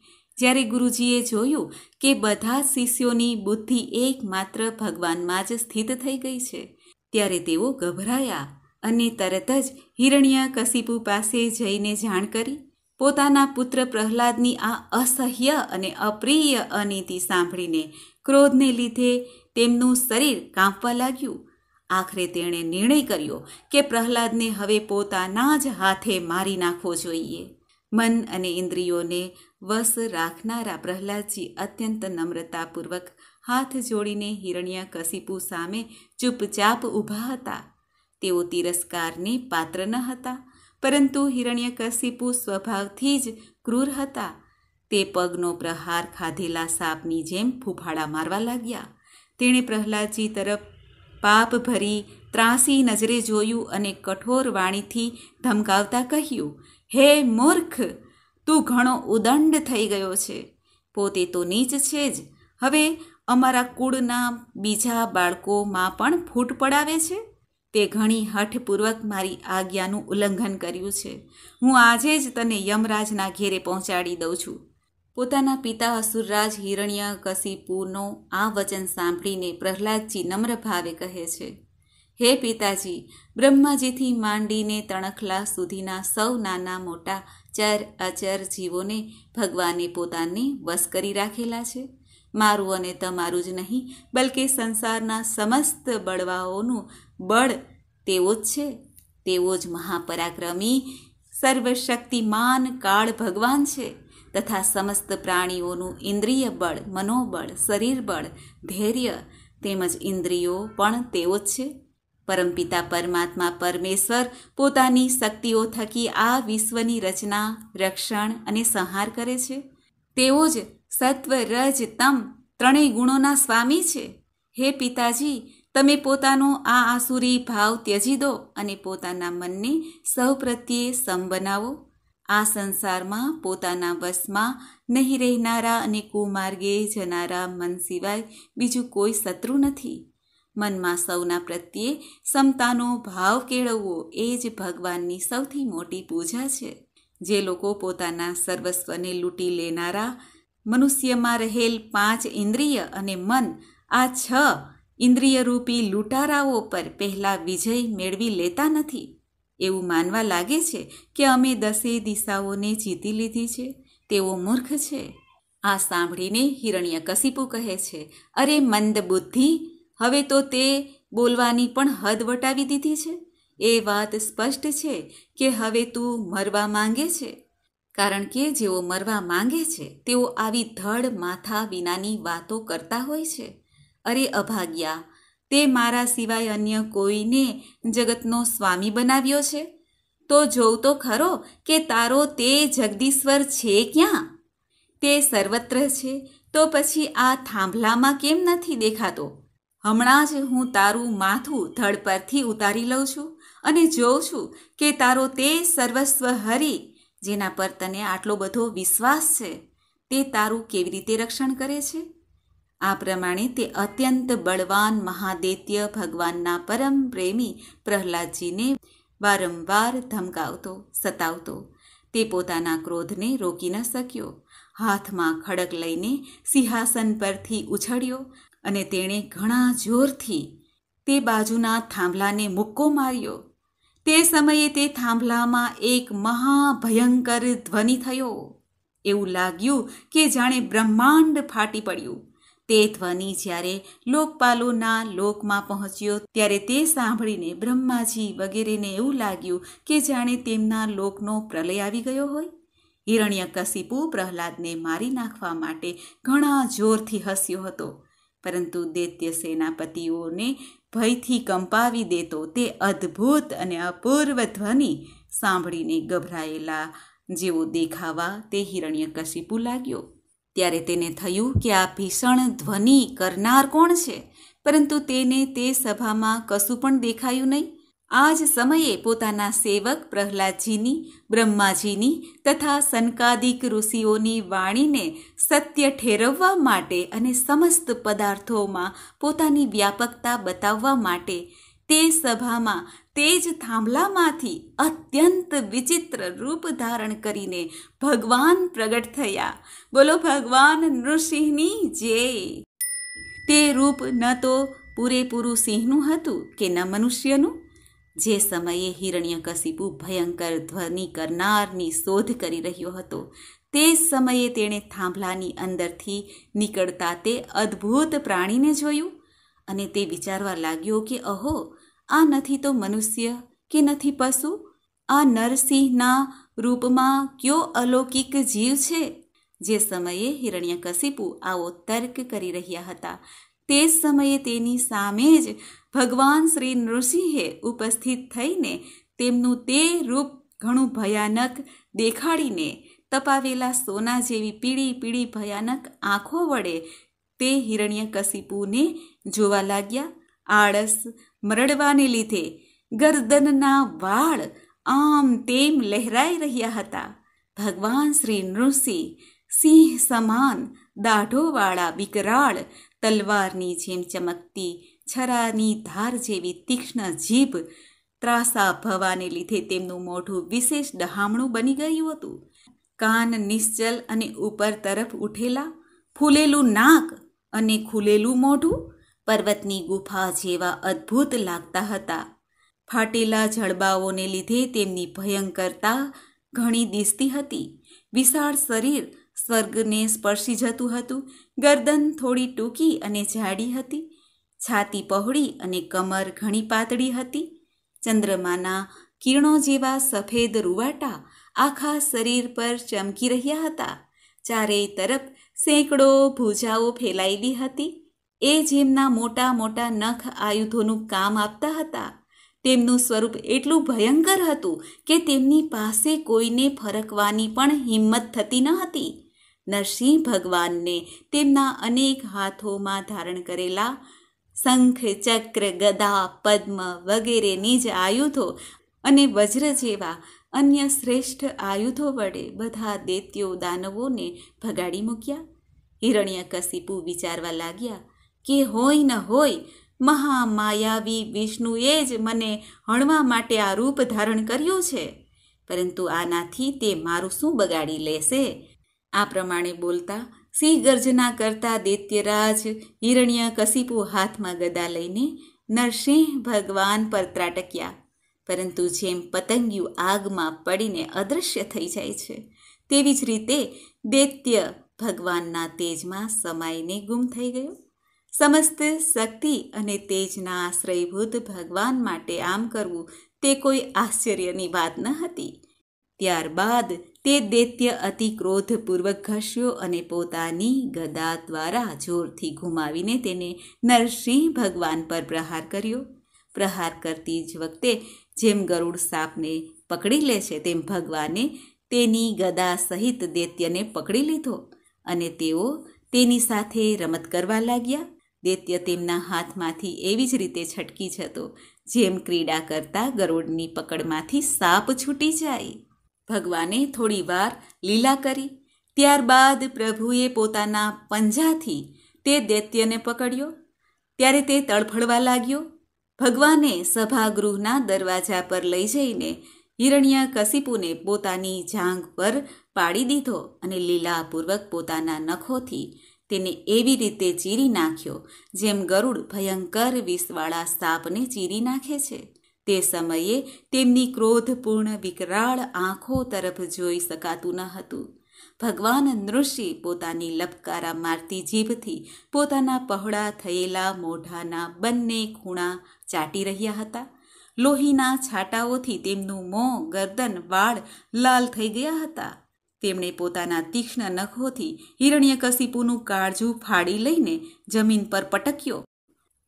જ્યારે ગુરુજીએ જોયું કે બધા શિષ્યોની બુદ્ધિ એકમાત્ર ભગવાનમાં જ સ્થિત થઈ ગઈ છે ત્યારે તેઓ ગભરાયા અને તરત જ હિરણ્ય કશિપુ પાસે જઈને જાણ કરી પોતાના પુત્ર પ્રહલાદની આ અસહ્ય અને અપ્રિય અનીતિ સાંભળીને ક્રોધને લીધે તેમનું શરીર કાંપવા લાગ્યું આખરે તેણે નિર્ણય કર્યો કે પ્રહલાદને હવે પોતાના જ હાથે મારી નાખવો જોઈએ મન અને ઇન્દ્રિયોને વશ રાખનારા પ્રહલાદજી અત્યંત નમ્રતાપૂર્વક હાથ જોડીને હિરણ્ય કશિપુ સામે ચૂપચાપ ઊભા હતા તેઓ તિરસ્કારને પાત્ર ન હતા પરંતુ હિરણ્યકશિપુ સ્વભાવથી જ ક્રૂર હતા તે પગનો પ્રહાર ખાધેલા સાપની જેમ ફૂફાડા મારવા લાગ્યા તેણે પ્રહલાદજી તરફ પાપ ભરી ત્રાસી નજરે જોયું અને કઠોર વાણીથી ધમકાવતા કહ્યું હે મૂર્ખ તું ઘણો ઉદંડ થઈ ગયો છે પોતે તો નીચ છે જ હવે અમારા કુળના બીજા બાળકોમાં પણ ફૂટ પડાવે છે તે ઘણી હઠપૂર્વક મારી આજ્ઞાનું ઉલ્લંઘન કર્યું છે હું આજે જ તને યમરાજના ઘેરે પહોંચાડી દઉં છું પોતાના પિતા અસુરરાજ હિરણ્ય કશિપુનો આ વચન સાંભળીને પ્રહલાદજી નમ્ર ભાવે કહે છે હે પિતાજી બ્રહ્માજીથી માંડીને તણખલા સુધીના સૌ નાના મોટા ચર અચર જીવોને ભગવાને પોતાને વશ કરી રાખેલા છે મારું અને તમારું જ નહીં બલકે સંસારના સમસ્ત બળવાઓનું બળ તેવો જ છે તેવો જ મહાપરાક્રમી સર્વશક્તિમાન કાળ ભગવાન છે તથા સમસ્ત પ્રાણીઓનું ઇન્દ્રિય બળ મનોબળ શરીર બળ ધૈર્ય તેમજ ઇન્દ્રિયો પણ તેઓ જ છે પરમપિતા પરમાત્મા પરમેશ્વર પોતાની શક્તિઓ થકી આ વિશ્વની રચના રક્ષણ અને સંહાર કરે છે તેઓ જ સત્વ રજ તમ ત્રણેય ગુણોના સ્વામી છે હે પિતાજી તમે પોતાનો આ આસુરી ભાવ ત્યજી દો અને પોતાના મનને સૌ પ્રત્યે સમ બનાવો આ સંસારમાં પોતાના વશમાં નહીં રહેનારા અને કુમાર્ગે જનારા મન સિવાય બીજું કોઈ શત્રુ નથી મનમાં સૌના પ્રત્યે સમતાનો ભાવ કેળવવો એ જ ભગવાનની સૌથી મોટી પૂજા છે જે લોકો પોતાના સર્વસ્વને લૂંટી લેનારા મનુષ્યમાં રહેલ પાંચ ઇન્દ્રિય અને મન આ છ ઇન્દ્રિયરૂપી લૂંટારાઓ પર પહેલાં વિજય મેળવી લેતા નથી એવું માનવા લાગે છે કે અમે દસેય દિશાઓને જીતી લીધી છે તેઓ મૂર્ખ છે આ સાંભળીને હિરણ્ય હિરણ્યકશિપુ કહે છે અરે મંદ બુદ્ધિ હવે તો તે બોલવાની પણ હદ વટાવી દીધી છે એ વાત સ્પષ્ટ છે કે હવે તું મરવા માંગે છે કારણ કે જેઓ મરવા માંગે છે તેઓ આવી ધડ માથા વિનાની વાતો કરતા હોય છે અરે અભાગ્યા તે મારા સિવાય અન્ય કોઈને જગતનો સ્વામી બનાવ્યો છે તો જોઉં તો ખરો કે તારો તે જગદીશ્વર છે ક્યાં તે સર્વત્ર છે તો પછી આ થાંભલામાં કેમ નથી દેખાતો હમણાં જ હું તારું માથું ધડ પરથી ઉતારી લઉં છું અને જોઉં છું કે તારો તે સર્વસ્વ હરિ જેના પર તને આટલો બધો વિશ્વાસ છે તે તારું કેવી રીતે રક્ષણ કરે છે આ પ્રમાણે તે અત્યંત બળવાન મહાદૈત્ય ભગવાનના પરમ પ્રેમી પ્રહલાદજીને વારંવાર ધમકાવતો સતાવતો તે પોતાના ક્રોધને રોકી ન શક્યો હાથમાં ખડક લઈને સિંહાસન પરથી ઉછળ્યો અને તેણે ઘણા જોરથી તે બાજુના થાંભલાને મુક્કો માર્યો તે સમયે તે થાંભલામાં એક મહાભયંકર ધ્વનિ થયો એવું લાગ્યું કે જાણે બ્રહ્માંડ ફાટી પડ્યું તે ધ્વનિ જ્યારે લોકપાલોના લોકમાં પહોંચ્યો ત્યારે તે સાંભળીને બ્રહ્માજી વગેરેને એવું લાગ્યું કે જાણે તેમના લોકનો પ્રલય આવી ગયો હોય હિરણ્યકશિપુ પ્રહલાદને મારી નાખવા માટે ઘણા જોરથી હસ્યો હતો પરંતુ દૈત્ય સેનાપતિઓને ભયથી કંપાવી દેતો તે અદ્ભુત અને અપૂર્વ ધ્વનિ સાંભળીને ગભરાયેલા જેવો દેખાવા તે હિરણ્યકશિપુ લાગ્યો ત્યારે તેને થયું કે આ ભીષણ ધ્વનિ કરનાર કોણ છે પરંતુ તેને તે સભામાં કશું પણ દેખાયું નહીં આ જ સમયે પોતાના સેવક પ્રહલાદજીની બ્રહ્માજીની તથા સનકાદિક ઋષિઓની વાણીને સત્ય ઠેરવવા માટે અને સમસ્ત પદાર્થોમાં પોતાની વ્યાપકતા બતાવવા માટે તે સભામાં તે જ થાંભલામાંથી અત્યંત વિચિત્ર રૂપ ધારણ કરીને ભગવાન પ્રગટ થયા બોલો ભગવાન નૃસિંહની જે તે રૂપ ન તો પૂરેપૂરું સિંહનું હતું કે ન મનુષ્યનું જે સમયે હિરણ્યકશિપુ ભયંકર ધ્વનિ કરનારની શોધ કરી રહ્યો હતો તે સમયે તેણે થાંભલાની અંદરથી નીકળતા તે અદ્ભુત પ્રાણીને જોયું અને તે વિચારવા લાગ્યો કે અહો આ નથી તો મનુષ્ય કે નથી પશુ આ નરસિંહના રૂપમાં કયો અલૌકિક જીવ છે જે સમયે હિરણ્યકશિપુ આવો તર્ક કરી રહ્યા હતા તે જ સમયે તેની સામે જ ભગવાન શ્રી નૃસિંહે ઉપસ્થિત થઈને તેમનું તે રૂપ ઘણું ભયાનક દેખાડીને તપાવેલા સોના જેવી પીળી પીળી ભયાનક આંખો વડે તે હિરણ્યકશિપુને જોવા લાગ્યા આળસ મરડવાને લીધે ગરદનના વાળ આમ તેમ લહેરાઈ રહ્યા હતા ભગવાન શ્રી નૃસિંહ સિંહ સમાન દાઢોવાળા વિકરાળ તલવારની જેમ ચમકતી છરાની ધાર જેવી તીક્ષ્ણ જીભ ત્રાસા ભવાને લીધે તેમનું મોઢું વિશેષ ડહામણું બની ગયું હતું કાન નિશ્ચલ અને ઉપર તરફ ઉઠેલા ફૂલેલું નાક અને ખુલેલું મોઢું પર્વતની ગુફા જેવા અદ્ભુત લાગતા હતા ફાટેલા જડબાઓને લીધે તેમની ભયંકરતા ઘણી દિસતી હતી વિશાળ શરીર સ્વર્ગને સ્પર્શી જતું હતું ગરદન થોડી ટૂંકી અને જાડી હતી છાતી પહોળી અને કમર ઘણી પાતળી હતી ચંદ્રમાના કિરણો જેવા સફેદ રૂવાટા આખા શરીર પર ચમકી રહ્યા હતા ચારેય તરફ સેંકડો ભૂજાઓ ફેલાયેલી હતી એ જેમના મોટા મોટા નખ આયુધોનું કામ આપતા હતા તેમનું સ્વરૂપ એટલું ભયંકર હતું કે તેમની પાસે કોઈને ફરકવાની પણ હિંમત થતી ન હતી નરસિંહ ભગવાનને તેમના અનેક હાથોમાં ધારણ કરેલા શંખ ચક્ર ગદા પદ્મ વગેરેની જ આયુધો અને વજ્ર જેવા અન્ય શ્રેષ્ઠ આયુધો વડે બધા દૈત્યો દાનવોને ભગાડી મૂક્યા હિરણ્ય કશીપુ વિચારવા લાગ્યા કે હોય ન હોય મહામાયાવી વિષ્ણુએ જ મને હણવા માટે આ રૂપ ધારણ કર્યું છે પરંતુ આનાથી તે મારું શું બગાડી લેશે આ પ્રમાણે બોલતા સિંહ ગર્જના કરતા દૈત્યરાજ હિરણ્ય કસીપુ હાથમાં ગદા લઈને નરસિંહ ભગવાન પર ત્રાટક્યા પરંતુ જેમ પતંગિયું આગમાં પડીને અદૃશ્ય થઈ જાય છે તેવી જ રીતે દૈત્ય ભગવાનના તેજમાં સમાઈને ગુમ થઈ ગયો સમસ્ત શક્તિ અને તેજના આશ્રયભૂત ભગવાન માટે આમ કરવું તે કોઈ આશ્ચર્યની વાત ન હતી ત્યારબાદ તે દૈત્ય અતિ ક્રોધપૂર્વક ઘસ્યો અને પોતાની ગદા દ્વારા જોરથી ઘુમાવીને તેને નરસિંહ ભગવાન પર પ્રહાર કર્યો પ્રહાર કરતી જ વખતે જેમ ગરુડ સાપને પકડી લે છે તેમ ભગવાને તેની ગદા સહિત દૈત્યને પકડી લીધો અને તેઓ તેની સાથે રમત કરવા લાગ્યા દૈત્ય તેમના હાથમાંથી એવી જ રીતે છટકી જતો જેમ ક્રીડા કરતા ગરોડની પકડમાંથી સાપ છૂટી જાય ભગવાને થોડી વાર લીલા કરી ત્યારબાદ પ્રભુએ પોતાના પંજાથી તે દૈત્યને પકડ્યો ત્યારે તે તડફડવા લાગ્યો ભગવાને સભાગૃહના દરવાજા પર લઈ જઈને હિરણ્ય કશિપુને પોતાની જાંઘ પર પાડી દીધો અને લીલાપૂર્વક પોતાના નખોથી તેને એવી રીતે ચીરી નાખ્યો જેમ ગરુડ ભયંકર વિષવાળા સાપને ચીરી નાખે છે તે સમયે તેમની ક્રોધપૂર્ણ વિકરાળ આંખો તરફ જોઈ શકાતું ન હતું ભગવાન નૃષિ પોતાની લપકારા મારતી જીભથી પોતાના પહોળા થયેલા મોઢાના બંને ખૂણા ચાટી રહ્યા હતા લોહીના છાંટાઓથી તેમનું મોં ગરદન વાળ લાલ થઈ ગયા હતા તેમણે પોતાના તીક્ષ્ણ નખોથી હિરણ્યકશિપુનું કાળજું ફાડી લઈને જમીન પર પટક્યો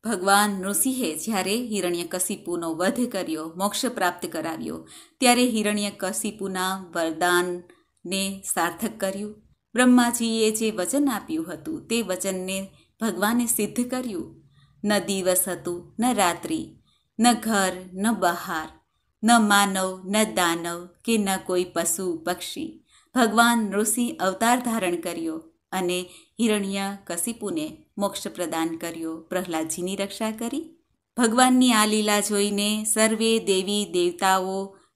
ભગવાન નૃસિંહે જ્યારે હિરણ્યકશિપુનો વધ કર્યો મોક્ષ પ્રાપ્ત કરાવ્યો ત્યારે હિરણ્યકશિપુના વરદાનને સાર્થક કર્યું બ્રહ્માજીએ જે વચન આપ્યું હતું તે વચનને ભગવાને સિદ્ધ કર્યું ન દિવસ હતું ન રાત્રિ ન ઘર ન બહાર ન માનવ ન દાનવ કે ન કોઈ પશુ પક્ષી ભગવાન ઋષિ અવતાર ધારણ કર્યો અને હિરણ્ય કશિપુને મોક્ષ પ્રદાન કર્યો પ્રહલાદજીની રક્ષા કરી ભગવાનની આ લીલા જોઈને સર્વે દેવી દેવતાઓ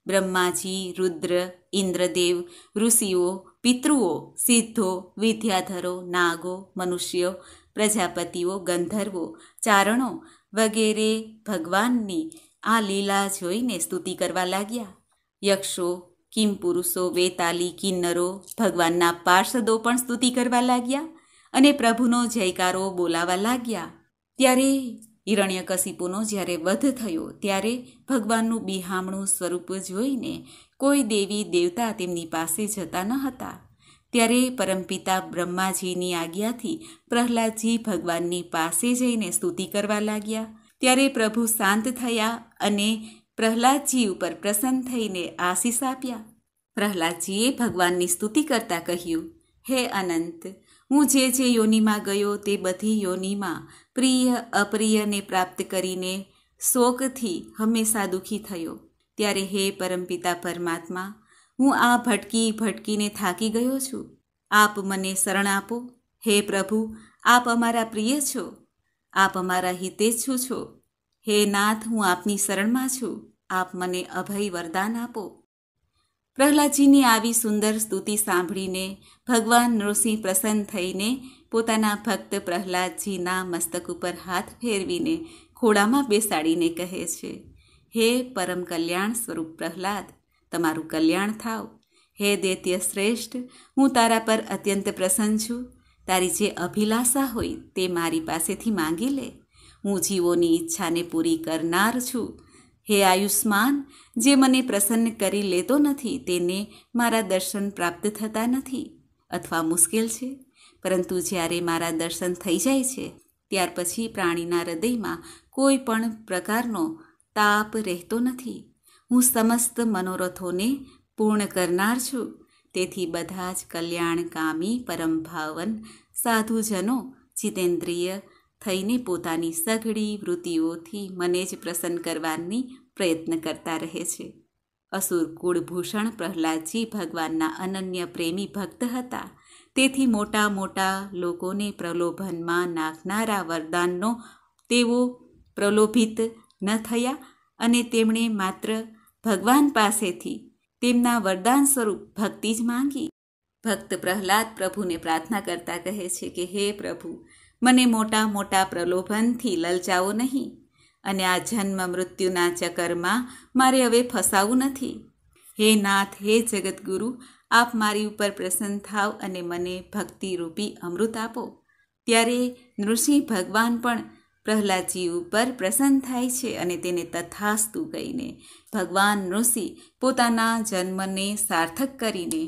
બ્રહ્માજી રુદ્ર ઇન્દ્રદેવ ઋષિઓ પિતૃઓ સિદ્ધો વિદ્યાધરો નાગો મનુષ્યો પ્રજાપતિઓ ગંધર્વો ચારણો વગેરે ભગવાનની આ લીલા જોઈને સ્તુતિ કરવા લાગ્યા યક્ષો કિમ પુરુષો વેતાલી કિન્નરો ભગવાનના પાર્ષદો પણ સ્તુતિ કરવા લાગ્યા અને પ્રભુનો જયકારો બોલાવા લાગ્યા ત્યારે હિરણ્યકશિપુનો જ્યારે વધ થયો ત્યારે ભગવાનનું બિહામણું સ્વરૂપ જોઈને કોઈ દેવી દેવતા તેમની પાસે જતા ન હતા ત્યારે પરમપિતા બ્રહ્માજીની આજ્ઞાથી પ્રહલાદજી ભગવાનની પાસે જઈને સ્તુતિ કરવા લાગ્યા ત્યારે પ્રભુ શાંત થયા અને પ્રહલાદજી ઉપર પ્રસન્ન થઈને આશીષ આપ્યા પ્રહલાદજીએ ભગવાનની સ્તુતિ કરતાં કહ્યું હે અનંત હું જે જે યોનિમાં ગયો તે બધી યોનિમાં પ્રિય અપ્રિયને પ્રાપ્ત કરીને શોકથી હંમેશા દુઃખી થયો ત્યારે હે પરમપિતા પરમાત્મા હું આ ભટકી ભટકીને થાકી ગયો છું આપ મને શરણ આપો હે પ્રભુ આપ અમારા પ્રિય છો આપ અમારા છું છો હે નાથ હું આપની શરણમાં છું આપ મને અભય વરદાન આપો પ્રહલાદજીની આવી સુંદર સ્તુતિ સાંભળીને ભગવાન નૃસિંહ પ્રસન્ન થઈને પોતાના ભક્ત પ્રહલાદજીના મસ્તક ઉપર હાથ ફેરવીને ખોળામાં બેસાડીને કહે છે હે પરમ કલ્યાણ સ્વરૂપ પ્રહલાદ તમારું કલ્યાણ થાવ હે દૈત્ય શ્રેષ્ઠ હું તારા પર અત્યંત પ્રસન્ન છું તારી જે અભિલાષા હોય તે મારી પાસેથી માંગી લે હું જીવોની ઈચ્છાને પૂરી કરનાર છું હે આયુષ્માન જે મને પ્રસન્ન કરી લેતો નથી તેને મારા દર્શન પ્રાપ્ત થતા નથી અથવા મુશ્કેલ છે પરંતુ જ્યારે મારા દર્શન થઈ જાય છે ત્યાર પછી પ્રાણીના હૃદયમાં કોઈ પણ પ્રકારનો તાપ રહેતો નથી હું સમસ્ત મનોરથોને પૂર્ણ કરનાર છું તેથી બધા જ કલ્યાણકામી પરમ ભાવન સાધુજનો જીતેન્દ્રિય થઈને પોતાની સઘળી વૃત્તિઓથી મને જ પ્રસન્ન કરવાની પ્રયત્ન કરતા રહે છે અસુર કુળભૂષણ પ્રહલાદજી ભગવાનના અનન્ય પ્રેમી ભક્ત હતા તેથી મોટા મોટા લોકોને પ્રલોભનમાં નાખનારા વરદાનનો તેઓ પ્રલોભિત ન થયા અને તેમણે માત્ર ભગવાન પાસેથી તેમના વરદાન સ્વરૂપ ભક્તિ જ માંગી ભક્ત પ્રહલાદ પ્રભુને પ્રાર્થના કરતા કહે છે કે હે પ્રભુ મને મોટા મોટા પ્રલોભનથી લલચાવો નહીં અને આ જન્મ મૃત્યુના ચક્કરમાં મારે હવે ફસાવું નથી હે નાથ હે જગતગુરુ આપ મારી ઉપર પ્રસન્ન થાવ અને મને ભક્તિરૂપી અમૃત આપો ત્યારે નૃસિંહ ભગવાન પણ પ્રહલાદજી ઉપર પ્રસન્ન થાય છે અને તેને તથાસ્તુ કહીને ભગવાન નૃસિ પોતાના જન્મને સાર્થક કરીને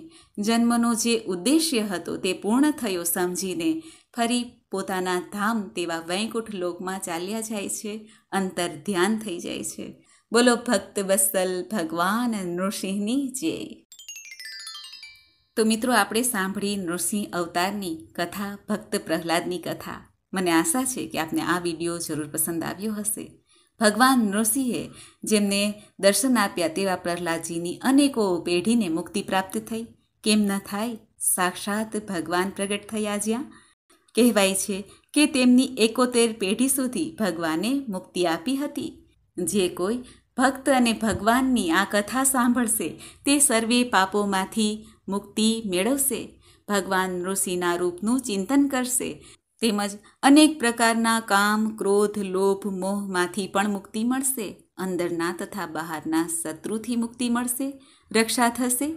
જન્મનો જે ઉદ્દેશ્ય હતો તે પૂર્ણ થયો સમજીને ફરી પોતાના ધામ તેવા વૈકુંઠ લોકમાં ચાલ્યા જાય છે અંતર ધ્યાન થઈ જાય છે બોલો ભક્ત વત્સલ ભગવાન નૃસિંહની જય તો મિત્રો આપણે સાંભળી નૃસિંહ અવતારની કથા ભક્ત પ્રહલાદની કથા મને આશા છે કે આપને આ વિડીયો જરૂર પસંદ આવ્યો હશે ભગવાન નૃસિંહે જેમને દર્શન આપ્યા તેવા પ્રહલાદજીની અનેકો પેઢીને મુક્તિ પ્રાપ્ત થઈ કેમ ન થાય સાક્ષાત ભગવાન પ્રગટ થયા જ્યાં કહેવાય છે કે તેમની એકોતેર પેઢી સુધી ભગવાને મુક્તિ આપી હતી જે કોઈ ભક્ત અને ભગવાનની આ કથા સાંભળશે તે સર્વે પાપોમાંથી મુક્તિ મેળવશે ભગવાન ઋષિના રૂપનું ચિંતન કરશે તેમજ અનેક પ્રકારના કામ ક્રોધ લોભ મોહમાંથી પણ મુક્તિ મળશે અંદરના તથા બહારના શત્રુથી મુક્તિ મળશે રક્ષા થશે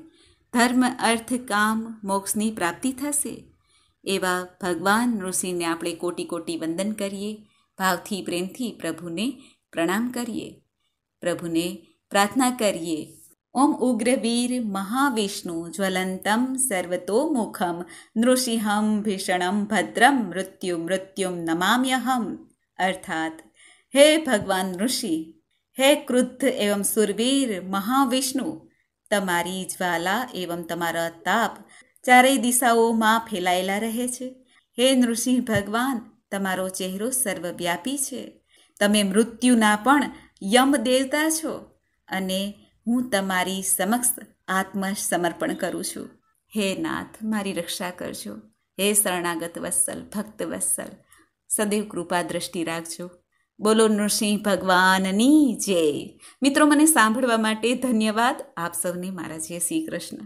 ધર્મ અર્થ કામ મોક્ષની પ્રાપ્તિ થશે એવા ભગવાન ઋષિને આપણે કોટી કોટી વંદન કરીએ ભાવથી પ્રેમથી પ્રભુને પ્રણામ કરીએ પ્રભુને પ્રાર્થના કરીએ ઓમ ઉગ્રવીર મહાવિષ્ણુ જ્વલંતમ સર્વતોમુખમ નૃસિંહમ ભીષણમ ભદ્રમ મૃત્યુ મૃત્યુમ નમામ્યહમ અર્થાત હે ભગવાન ઋષિ હે ક્રુદ્ધ એવમ સુરવીર મહાવિષ્ણુ તમારી જ્વાલા એવમ તમારા તાપ ચારેય દિશાઓમાં ફેલાયેલા રહે છે હે નૃસિંહ ભગવાન તમારો ચહેરો સર્વવ્યાપી છે તમે મૃત્યુના પણ યમ દેવતા છો અને હું તમારી સમક્ષ આત્મસમર્પણ કરું છું હે નાથ મારી રક્ષા કરજો હે શરણાગત વત્સલ ભક્ત વત્સલ સદૈવ કૃપા દ્રષ્ટિ રાખજો બોલો નૃસિંહ ભગવાનની જય મિત્રો મને સાંભળવા માટે ધન્યવાદ આપ સૌને મારા જય શ્રી કૃષ્ણ